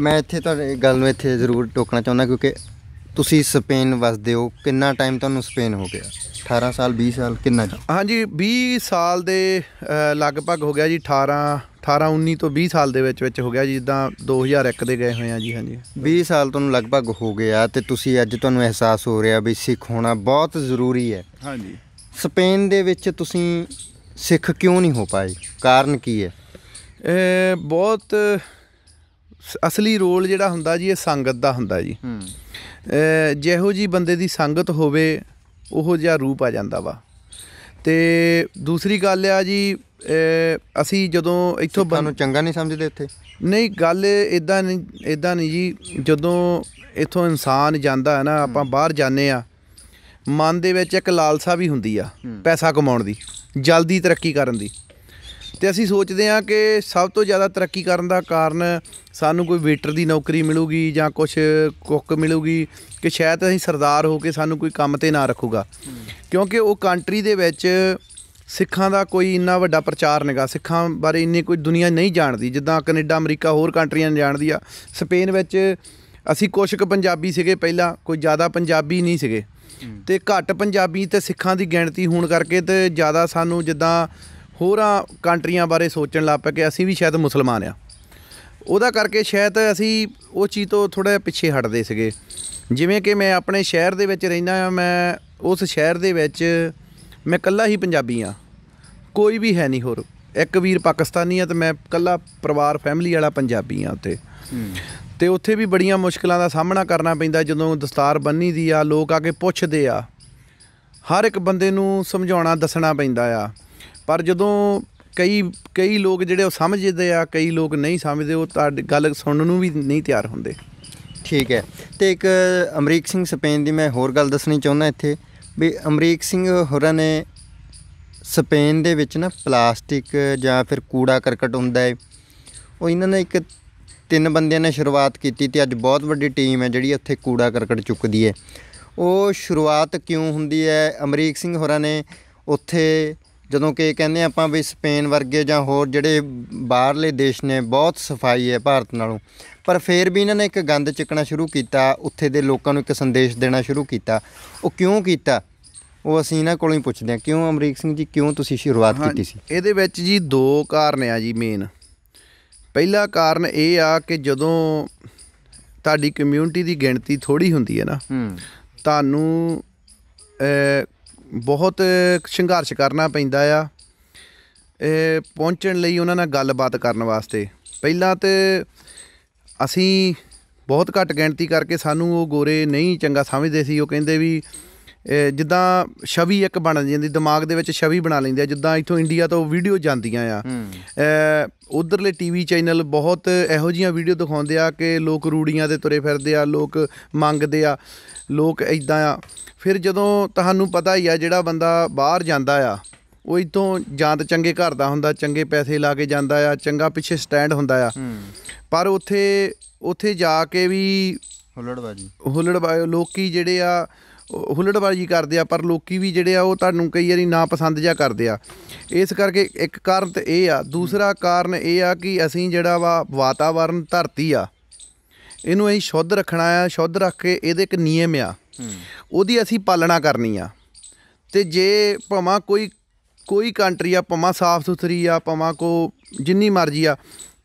Speaker 1: ਮੈਂ ਇੱਥੇ ਇਹ ਗੱਲ ਨੂੰ ਇੱਥੇ ਜ਼ਰੂਰ ਟੋਕਣਾ ਚਾਹੁੰਦਾ ਕਿਉਂਕਿ ਤੁਸੀਂ ਸਪੇਨ ਵਸਦੇ ਹੋ
Speaker 2: ਕਿੰਨਾ ਟਾਈਮ ਤੁਹਾਨੂੰ ਸਪੇਨ ਹੋ ਗਿਆ 18 ਸਾਲ 20 ਸਾਲ ਕਿੰਨਾ ਹਾਂਜੀ 20 ਸਾਲ ਦੇ ਲਗਭਗ ਹੋ ਗਿਆ ਜੀ 18 18 19 ਤੋਂ 20 ਸਾਲ ਦੇ ਵਿੱਚ ਵਿੱਚ ਹੋ ਗਿਆ ਜੀ ਜਿੱਦਾਂ 2001 ਦੇ ਗਏ ਹੋਏ ਆ ਜੀ ਹਾਂਜੀ
Speaker 1: 20 ਸਾਲ ਤੁਹਾਨੂੰ ਲਗਭਗ ਹੋ ਗਿਆ ਤੇ ਤੁਸੀਂ ਅੱਜ ਤੁਹਾਨੂੰ ਅਹਿਸਾਸ ਹੋ ਰਿਹਾ ਵੀ ਸਿੱਖ ਹੋਣਾ ਬਹੁਤ ਜ਼ਰੂਰੀ ਹੈ ਹਾਂਜੀ ਸਪੇਨ ਦੇ ਵਿੱਚ ਤੁਸੀਂ ਸਿੱਖ
Speaker 2: ਕਿਉਂ ਨਹੀਂ ਹੋ ਪਾਏ ਕਾਰਨ ਕੀ ਹੈ ਇਹ ਬਹੁਤ ਅਸਲੀ ਰੋਲ ਜਿਹੜਾ ਹੁੰਦਾ ਜੀ ਇਹ ਸੰਗਤ ਦਾ ਹੁੰਦਾ ਜੀ ਜਿਹੋ ਜੀ ਬੰਦੇ ਦੀ ਸੰਗਤ ਹੋਵੇ ਉਹੋ ਜਿਹਾ ਰੂਪ ਆ ਜਾਂਦਾ ਵਾ ਤੇ ਦੂਸਰੀ ਗੱਲ ਆ ਜੀ ਅਸੀਂ ਜਦੋਂ ਇੱਥੋਂ ਤੁਹਾਨੂੰ ਚੰਗਾ ਨਹੀਂ ਸਮਝਦੇ ਇੱਥੇ ਨਹੀਂ ਗੱਲ ਇਦਾਂ ਨਹੀਂ ਇਦਾਂ ਨਹੀਂ ਜੀ ਜਦੋਂ ਇੱਥੋਂ ਇਨਸਾਨ ਜਾਂਦਾ ਹੈ ਨਾ ਆਪਾਂ ਬਾਹਰ ਜਾਂਦੇ ਆ ਮਨ ਦੇ ਵਿੱਚ ਇੱਕ ਲਾਲਸਾ ਵੀ ਹੁੰਦੀ ਆ ਪੈਸਾ ਕਮਾਉਣ ਦੀ ਜਲਦੀ ਤਰੱਕੀ ਕਰਨ ਦੀ ਤੇ ਅਸੀਂ ਸੋਚਦੇ ਹਾਂ ਕਿ ਸਭ ਤੋਂ ਜ਼ਿਆਦਾ ਤਰੱਕੀ ਕਰਨ ਦਾ ਕਾਰਨ ਸਾਨੂੰ ਕੋਈ ਵੇਟਰ ਦੀ ਨੌਕਰੀ ਮਿਲੂਗੀ ਜਾਂ ਕੁਝ ਕੁੱਕ ਮਿਲੂਗੀ ਕਿ ਸ਼ਾਇਦ ਅਸੀਂ ਸਰਦਾਰ ਹੋ ਕੇ ਸਾਨੂੰ ਕੋਈ ਕੰਮ ਤੇ ਨਾ ਰੱਖੂਗਾ ਕਿਉਂਕਿ ਉਹ ਕੰਟਰੀ ਦੇ ਵਿੱਚ ਸਿੱਖਾਂ ਦਾ ਕੋਈ ਇੰਨਾ ਵੱਡਾ ਪ੍ਰਚਾਰ ਨਹੀਂਗਾ ਸਿੱਖਾਂ ਬਾਰੇ ਇੰਨੀ ਕੋਈ ਦੁਨੀਆ ਨਹੀਂ ਜਾਣਦੀ ਜਿੱਦਾਂ ਕੈਨੇਡਾ ਅਮਰੀਕਾ ਹੋਰ ਕੰਟਰੀਆਂ ਜਾਣਦੀ ਆ ਸਪੇਨ ਵਿੱਚ ਅਸੀਂ ਕੁਝ ਕੁ ਪੰਜਾਬੀ ਸੀਗੇ ਪਹਿਲਾਂ ਕੋਈ ਜ਼ਿਆਦਾ ਪੰਜਾਬੀ ਨਹੀਂ ਸੀਗੇ ਤੇ ਘੱਟ ਪੰਜਾਬੀ ਤੇ ਸਿੱਖਾਂ ਦੀ ਗਿਣਤੀ ਹੋਣ ਕਰਕੇ ਤੇ ਜ਼ਿਆਦਾ ਸਾਨੂੰ ਜਿੱਦਾਂ ਹੋਰਾਂ ਕੰਟਰੀਆਂ ਬਾਰੇ ਸੋਚਣ ਲੱਗ ਪਏ ਕਿ ਅਸੀਂ ਵੀ ਸ਼ਾਇਦ ਮੁਸਲਮਾਨ ਆ ਉਹਦਾ ਕਰਕੇ ਸ਼ਾਇਦ ਅਸੀਂ ਉਹ ਚੀਜ਼ ਤੋਂ ਥੋੜਾ ਜਿਹਾ ਪਿੱਛੇ ਹਟਦੇ ਸੀਗੇ ਜਿਵੇਂ ਕਿ ਮੈਂ ਆਪਣੇ ਸ਼ਹਿਰ ਦੇ ਵਿੱਚ ਰਹਿੰਦਾ ਆ ਮੈਂ ਉਸ ਸ਼ਹਿਰ ਦੇ ਵਿੱਚ ਮੈਂ ਇਕੱਲਾ ਹੀ ਪੰਜਾਬੀ ਆ ਕੋਈ ਵੀ ਹੈ ਨਹੀਂ ਹੋਰ ਇੱਕ ਵੀਰ ਪਾਕਿਸਤਾਨੀ ਆ ਤੇ ਮੈਂ ਇਕੱਲਾ ਪਰਿਵਾਰ ਫੈਮਿਲੀ ਵਾਲਾ ਪੰਜਾਬੀ ਆ ਉੱਥੇ ਤੇ ਉੱਥੇ ਵੀ ਬੜੀਆਂ ਮੁਸ਼ਕਲਾਂ ਦਾ ਸਾਹਮਣਾ ਕਰਨਾ ਪੈਂਦਾ ਜਦੋਂ ਦਸਤਾਰ ਬੰਨੀ ਦੀ ਆ ਲੋਕ ਆ ਕੇ ਪੁੱਛਦੇ ਆ ਹਰ ਇੱਕ ਬੰਦੇ ਨੂੰ ਸਮਝਾਉਣਾ ਦੱਸਣਾ ਪੈਂਦਾ ਆ ਪਰ ਜਦੋਂ ਕਈ ਕਈ ਲੋਕ ਜਿਹੜੇ ਉਹ ਸਮਝਦੇ ਆ ਕਈ ਲੋਕ ਨਹੀਂ ਸਮਝਦੇ ਉਹ ਤੁਹਾਡੀ ਗੱਲ ਸੁਣਨ ਨੂੰ ਵੀ ਨਹੀਂ ਤਿਆਰ ਹੁੰਦੇ ਠੀਕ ਹੈ ਤੇ ਇੱਕ ਅਮਰੀਕ ਸਿੰਘ ਸਪੇਨ ਦੀ ਮੈਂ ਹੋਰ ਗੱਲ
Speaker 1: ਦੱਸਣੀ ਚਾਹੁੰਦਾ ਇੱਥੇ ਵੀ ਅਮਰੀਕ ਸਿੰਘ ਹੋਰਾਂ ਨੇ ਸਪੇਨ ਦੇ ਵਿੱਚ ਨਾ ਪਲਾਸਟਿਕ ਜਾਂ ਫਿਰ ਕੂੜਾ ਕਰਕਟ ਹੁੰਦਾ ਹੈ ਉਹ ਇਹਨਾਂ ਨੇ ਇੱਕ ਤਿੰਨ ਬੰਦਿਆਂ ਨੇ ਸ਼ੁਰੂਆਤ ਕੀਤੀ ਤੇ ਅੱਜ ਬਹੁਤ ਵੱਡੀ ਟੀਮ ਹੈ ਜਿਹੜੀ ਇੱਥੇ ਕੂੜਾ ਕਰਕਟ ਚੁੱਕਦੀ ਹੈ ਉਹ ਸ਼ੁਰੂਆਤ ਕਿਉਂ ਹੁੰਦੀ ਹੈ ਅਮਰੀਕ ਸਿੰਘ ਹੋਰਾਂ ਨੇ ਉੱਥੇ ਜਦੋਂ ਕਿ ਕਹਿੰਦੇ ਆਪਾਂ ਵੀ ਸਪੇਨ ਵਰਗੇ ਜਾਂ ਹੋਰ ਜਿਹੜੇ ਬਾਹਰਲੇ ਦੇਸ਼ ਨੇ ਬਹੁਤ ਸਫਾਈ ਹੈ ਭਾਰਤ ਨਾਲੋਂ ਪਰ ਫੇਰ ਵੀ ਇਹਨਾਂ ਨੇ ਇੱਕ ਗੰਦ ਚੱਕਣਾ ਸ਼ੁਰੂ ਕੀਤਾ ਉੱਥੇ ਦੇ ਲੋਕਾਂ ਨੂੰ ਇੱਕ ਸੰਦੇਸ਼ ਦੇਣਾ ਸ਼ੁਰੂ ਕੀਤਾ ਉਹ ਕਿਉਂ ਕੀਤਾ ਉਹ ਅਸੀਂ ਇਹਨਾਂ ਕੋਲੋਂ ਹੀ ਪੁੱਛਦੇ ਹਾਂ ਕਿਉਂ ਅਮਰੀਕ ਸਿੰਘ ਜੀ ਕਿਉਂ ਤੁਸੀਂ ਸ਼ੁਰੂਆਤ ਕੀਤੀ ਸੀ
Speaker 2: ਇਹਦੇ ਵਿੱਚ ਜੀ ਦੋ ਕਾਰਨ ਆ ਜੀ ਮੇਨ ਪਹਿਲਾ ਕਾਰਨ ਇਹ ਆ ਕਿ ਜਦੋਂ ਤੁਹਾਡੀ ਕਮਿਊਨਿਟੀ ਦੀ ਗਿਣਤੀ ਥੋੜੀ ਹੁੰਦੀ ਹੈ ਨਾ ਤੁਹਾਨੂੰ ਬਹੁਤ ਸੰਘਰਸ਼ ਕਰਨਾ ਪੈਂਦਾ ਆ ਇਹ ਪਹੁੰਚਣ ਲਈ ਉਹਨਾਂ ਨਾਲ ਗੱਲਬਾਤ ਕਰਨ ਵਾਸਤੇ ਪਹਿਲਾਂ ਤੇ ਅਸੀਂ ਬਹੁਤ ਘੱਟ ਗਿਣਤੀ ਕਰਕੇ ਸਾਨੂੰ ਉਹ ਗੋਰੇ ਨਹੀਂ ਚੰਗਾ ਸਮਝਦੇ ਸੀ ਉਹ ਕਹਿੰਦੇ ਵੀ ਜਿੱਦਾਂ ਛਵੀ ਇੱਕ ਬਣ ਜਾਂਦੀ ਦਿਮਾਗ ਦੇ ਵਿੱਚ ਛਵੀ ਬਣਾ ਲੈਂਦੇ ਆ ਜਿੱਦਾਂ ਇੱਥੋਂ ਇੰਡੀਆ ਤੋਂ ਵੀਡੀਓ ਜਾਂਦੀਆਂ ਆ ਉਧਰਲੇ ਟੀਵੀ ਚੈਨਲ ਬਹੁਤ ਇਹੋ ਜੀਆਂ ਵੀਡੀਓ ਦਿਖਾਉਂਦੇ ਆ ਕਿ ਲੋਕ ਰੂੜੀਆਂ ਤੇ ਤੁਰੇ ਫਿਰਦੇ ਆ ਲੋਕ ਮੰਗਦੇ ਆ ਲੋਕ ਇਦਾਂ ਆ ਫਿਰ ਜਦੋਂ ਤੁਹਾਨੂੰ ਪਤਾ ਹੀ ਆ ਜਿਹੜਾ ਬੰਦਾ ਬਾਹਰ ਜਾਂਦਾ ਆ ਉਹ ਇਤੋਂ ਜਾਂ ਤਾਂ ਚੰਗੇ ਘਰ ਦਾ ਹੁੰਦਾ ਚੰਗੇ ਪੈਸੇ ਲਾ ਕੇ ਜਾਂਦਾ ਆ ਚੰਗਾ ਪਿੱਛੇ ਸਟੈਂਡ ਹੁੰਦਾ ਆ ਪਰ ਉੱਥੇ ਉੱਥੇ ਜਾ ਕੇ ਵੀ ਹੁਲੜਬਾਜੀ ਹੁਲੜਬਾਜੀ ਲੋਕੀ ਜਿਹੜੇ ਆ ਹੁਲੜਬਾਜੀ ਕਰਦੇ ਆ ਪਰ ਲੋਕੀ ਵੀ ਜਿਹੜੇ ਆ ਉਹ ਤੁਹਾਨੂੰ ਕਈ ਵਾਰੀ ਨਾ ਪਸੰਦ ਜਾਂ ਕਰਦੇ ਆ ਇਸ ਕਰਕੇ ਇੱਕ ਕਾਰਨ ਤੇ ਇਹ ਆ ਦੂਸਰਾ ਕਾਰਨ ਇਹ ਆ ਕਿ ਅਸੀਂ ਜਿਹੜਾ ਵਾ ਵਾਤਾਵਰਨ ਧਰਤੀ ਆ ਇਹਨੂੰ ਅਸੀਂ ਸ਼ੁੱਧ ਰੱਖਣਾ ਆ ਸ਼ੁੱਧ ਰੱਖ ਕੇ ਇਹਦੇ ਇੱਕ ਨਿਯਮ ਆ ਉਹਦੀ ਅਸੀਂ ਪਾਲਣਾ ਕਰਨੀ ਆ ਤੇ ਜੇ ਭਾਵੇਂ ਕੋਈ ਕੋਈ ਕੰਟਰੀ ਆ ਭਾਵੇਂ ਸਾਫ਼ ਸੁਥਰੀ ਆ ਭਾਵੇਂ ਕੋ ਜਿੰਨੀ ਮਰਜ਼ੀ ਆ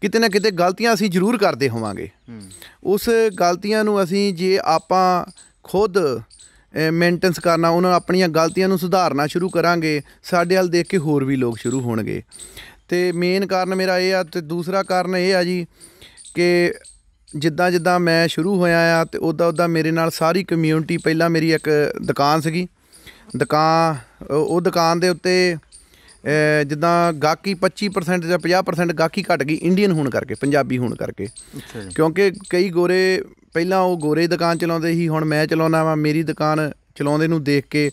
Speaker 2: ਕਿਤੇ ਨਾ ਕਿਤੇ ਗਲਤੀਆਂ ਅਸੀਂ ਜ਼ਰੂਰ ਕਰਦੇ ਹੋਵਾਂਗੇ ਉਸ ਗਲਤੀਆਂ ਨੂੰ ਅਸੀਂ ਜੇ ਆਪਾਂ ਖੁਦ ਮੇਨਟੇਨੈਂਸ ਕਰਨਾ ਉਹਨਾਂ ਆਪਣੀਆਂ ਗਲਤੀਆਂ ਨੂੰ ਸੁਧਾਰਨਾ ਸ਼ੁਰੂ ਕਰਾਂਗੇ ਸਾਡੇ ਹਾਲ ਦੇਖ ਕੇ ਹੋਰ ਵੀ ਲੋਕ ਸ਼ੁਰੂ ਹੋਣਗੇ ਤੇ ਮੇਨ ਕਾਰਨ ਮੇਰਾ ਇਹ ਆ ਤੇ ਦੂਸਰਾ ਕਾਰਨ ਇਹ ਆ ਜੀ ਕਿ ਜਿੱਦਾਂ ਜਿੱਦਾਂ ਮੈਂ ਸ਼ੁਰੂ ਹੋਇਆ ਆ ਤੇ ਉਦਾਂ ਉਦਾਂ ਮੇਰੇ ਨਾਲ ਸਾਰੀ ਕਮਿਊਨਿਟੀ ਪਹਿਲਾਂ ਮੇਰੀ ਇੱਕ ਦੁਕਾਨ ਸੀਗੀ ਦੁਕਾਨ ਉਹ ਦੁਕਾਨ ਦੇ ਉੱਤੇ ਜਿੱਦਾਂ ਗਾਕੀ 25% ਜਾਂ 50% ਗਾਕੀ ਘਟ ਗਈ ਇੰਡੀਅਨ ਹੋਣ ਕਰਕੇ ਪੰਜਾਬੀ ਹੋਣ ਕਰਕੇ ਕਿਉਂਕਿ ਕਈ ਗੋਰੇ ਪਹਿਲਾਂ ਉਹ ਗੋਰੇ ਦੁਕਾਨ ਚਲਾਉਂਦੇ ਸੀ ਹੁਣ ਮੈਂ ਚਲਾਉਣਾ ਵਾ ਮੇਰੀ ਦੁਕਾਨ ਚਲਾਉਂਦੇ ਨੂੰ ਦੇਖ ਕੇ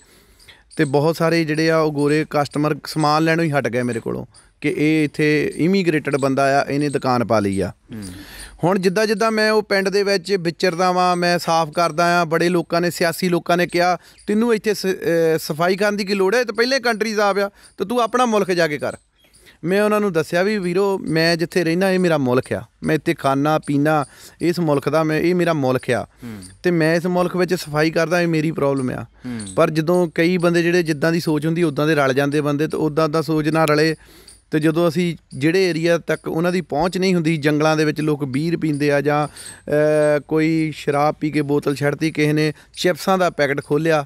Speaker 2: ਤੇ ਬਹੁਤ ਸਾਰੇ ਜਿਹੜੇ ਆ ਉਹ ਗੋਰੇ ਕਸਟਮਰ ਸਮਾਨ ਲੈਣੋਂ ਹੀ ਹਟ ਗਏ ਮੇਰੇ ਕੋਲੋਂ ਕਿ ਇਹ ਇੱਥੇ ਇਮੀਗ੍ਰੇਟਡ ਬੰਦਾ ਆ ਇਹਨੇ ਦੁਕਾਨ ਪਾ ਲਈ ਆ ਹੁਣ ਜਿੱਦਾਂ ਜਿੱਦਾਂ ਮੈਂ ਉਹ ਪਿੰਡ ਦੇ ਵਿੱਚ ਵਿਚਰਦਾ ਵਾਂ ਮੈਂ ਸਾਫ਼ ਕਰਦਾ ਆ ਬੜੇ ਲੋਕਾਂ ਨੇ ਸਿਆਸੀ ਲੋਕਾਂ ਨੇ ਕਿਹਾ ਤੈਨੂੰ ਇੱਥੇ ਸਫਾਈ ਕਰਨ ਦੀ ਕੀ ਲੋੜ ਹੈ ਤੇ ਪਹਿਲੇ ਕੰਟਰੀਜ਼ ਆ ਪਿਆ ਤੇ ਤੂੰ ਆਪਣਾ ਮੁਲਕ ਜਾ ਕੇ ਕਰ ਮੈਂ ਉਹਨਾਂ ਨੂੰ ਦੱਸਿਆ ਵੀ ਵੀਰੋ ਮੈਂ ਜਿੱਥੇ ਰਹਿਣਾ ਇਹ ਮੇਰਾ ਮੁਲਕ ਆ ਮੈਂ ਇੱਥੇ ਖਾਣਾ ਪੀਣਾ ਇਸ ਮੁਲਕ ਦਾ ਮੈਂ ਇਹ ਮੇਰਾ ਮੁਲਕ ਆ ਤੇ ਮੈਂ ਇਸ ਮੁਲਕ ਵਿੱਚ ਸਫਾਈ ਕਰਦਾ ਇਹ ਮੇਰੀ ਪ੍ਰੋਬਲਮ ਆ ਪਰ ਜਦੋਂ ਕਈ ਬੰਦੇ ਜਿਹੜੇ ਜਿੱਦਾਂ ਦੀ ਸੋਚ ਹੁੰਦੀ ਉਦਾਂ ਦੇ ਰਲ ਜਾਂਦੇ ਬੰਦੇ ਤੇ ਉਦਾਂ ਦਾ ਸੋਚ ਨਾਲ ਰਲੇ ਤੇ ਜਦੋਂ ਅਸੀਂ ਜਿਹੜੇ ਏਰੀਆ ਤੱਕ ਉਹਨਾਂ ਦੀ ਪਹੁੰਚ ਨਹੀਂ ਹੁੰਦੀ ਜੰਗਲਾਂ ਦੇ ਵਿੱਚ ਲੋਕ ਬੀਰ ਪੀਂਦੇ ਆ ਜਾਂ ਕੋਈ ਸ਼ਰਾਬ ਪੀ ਕੇ ਬੋਤਲ ਛੱਡਦੀ ਕਿਸੇ ਨੇ ਚਿਪਸਾਂ ਦਾ ਪੈਕਟ ਖੋਲਿਆ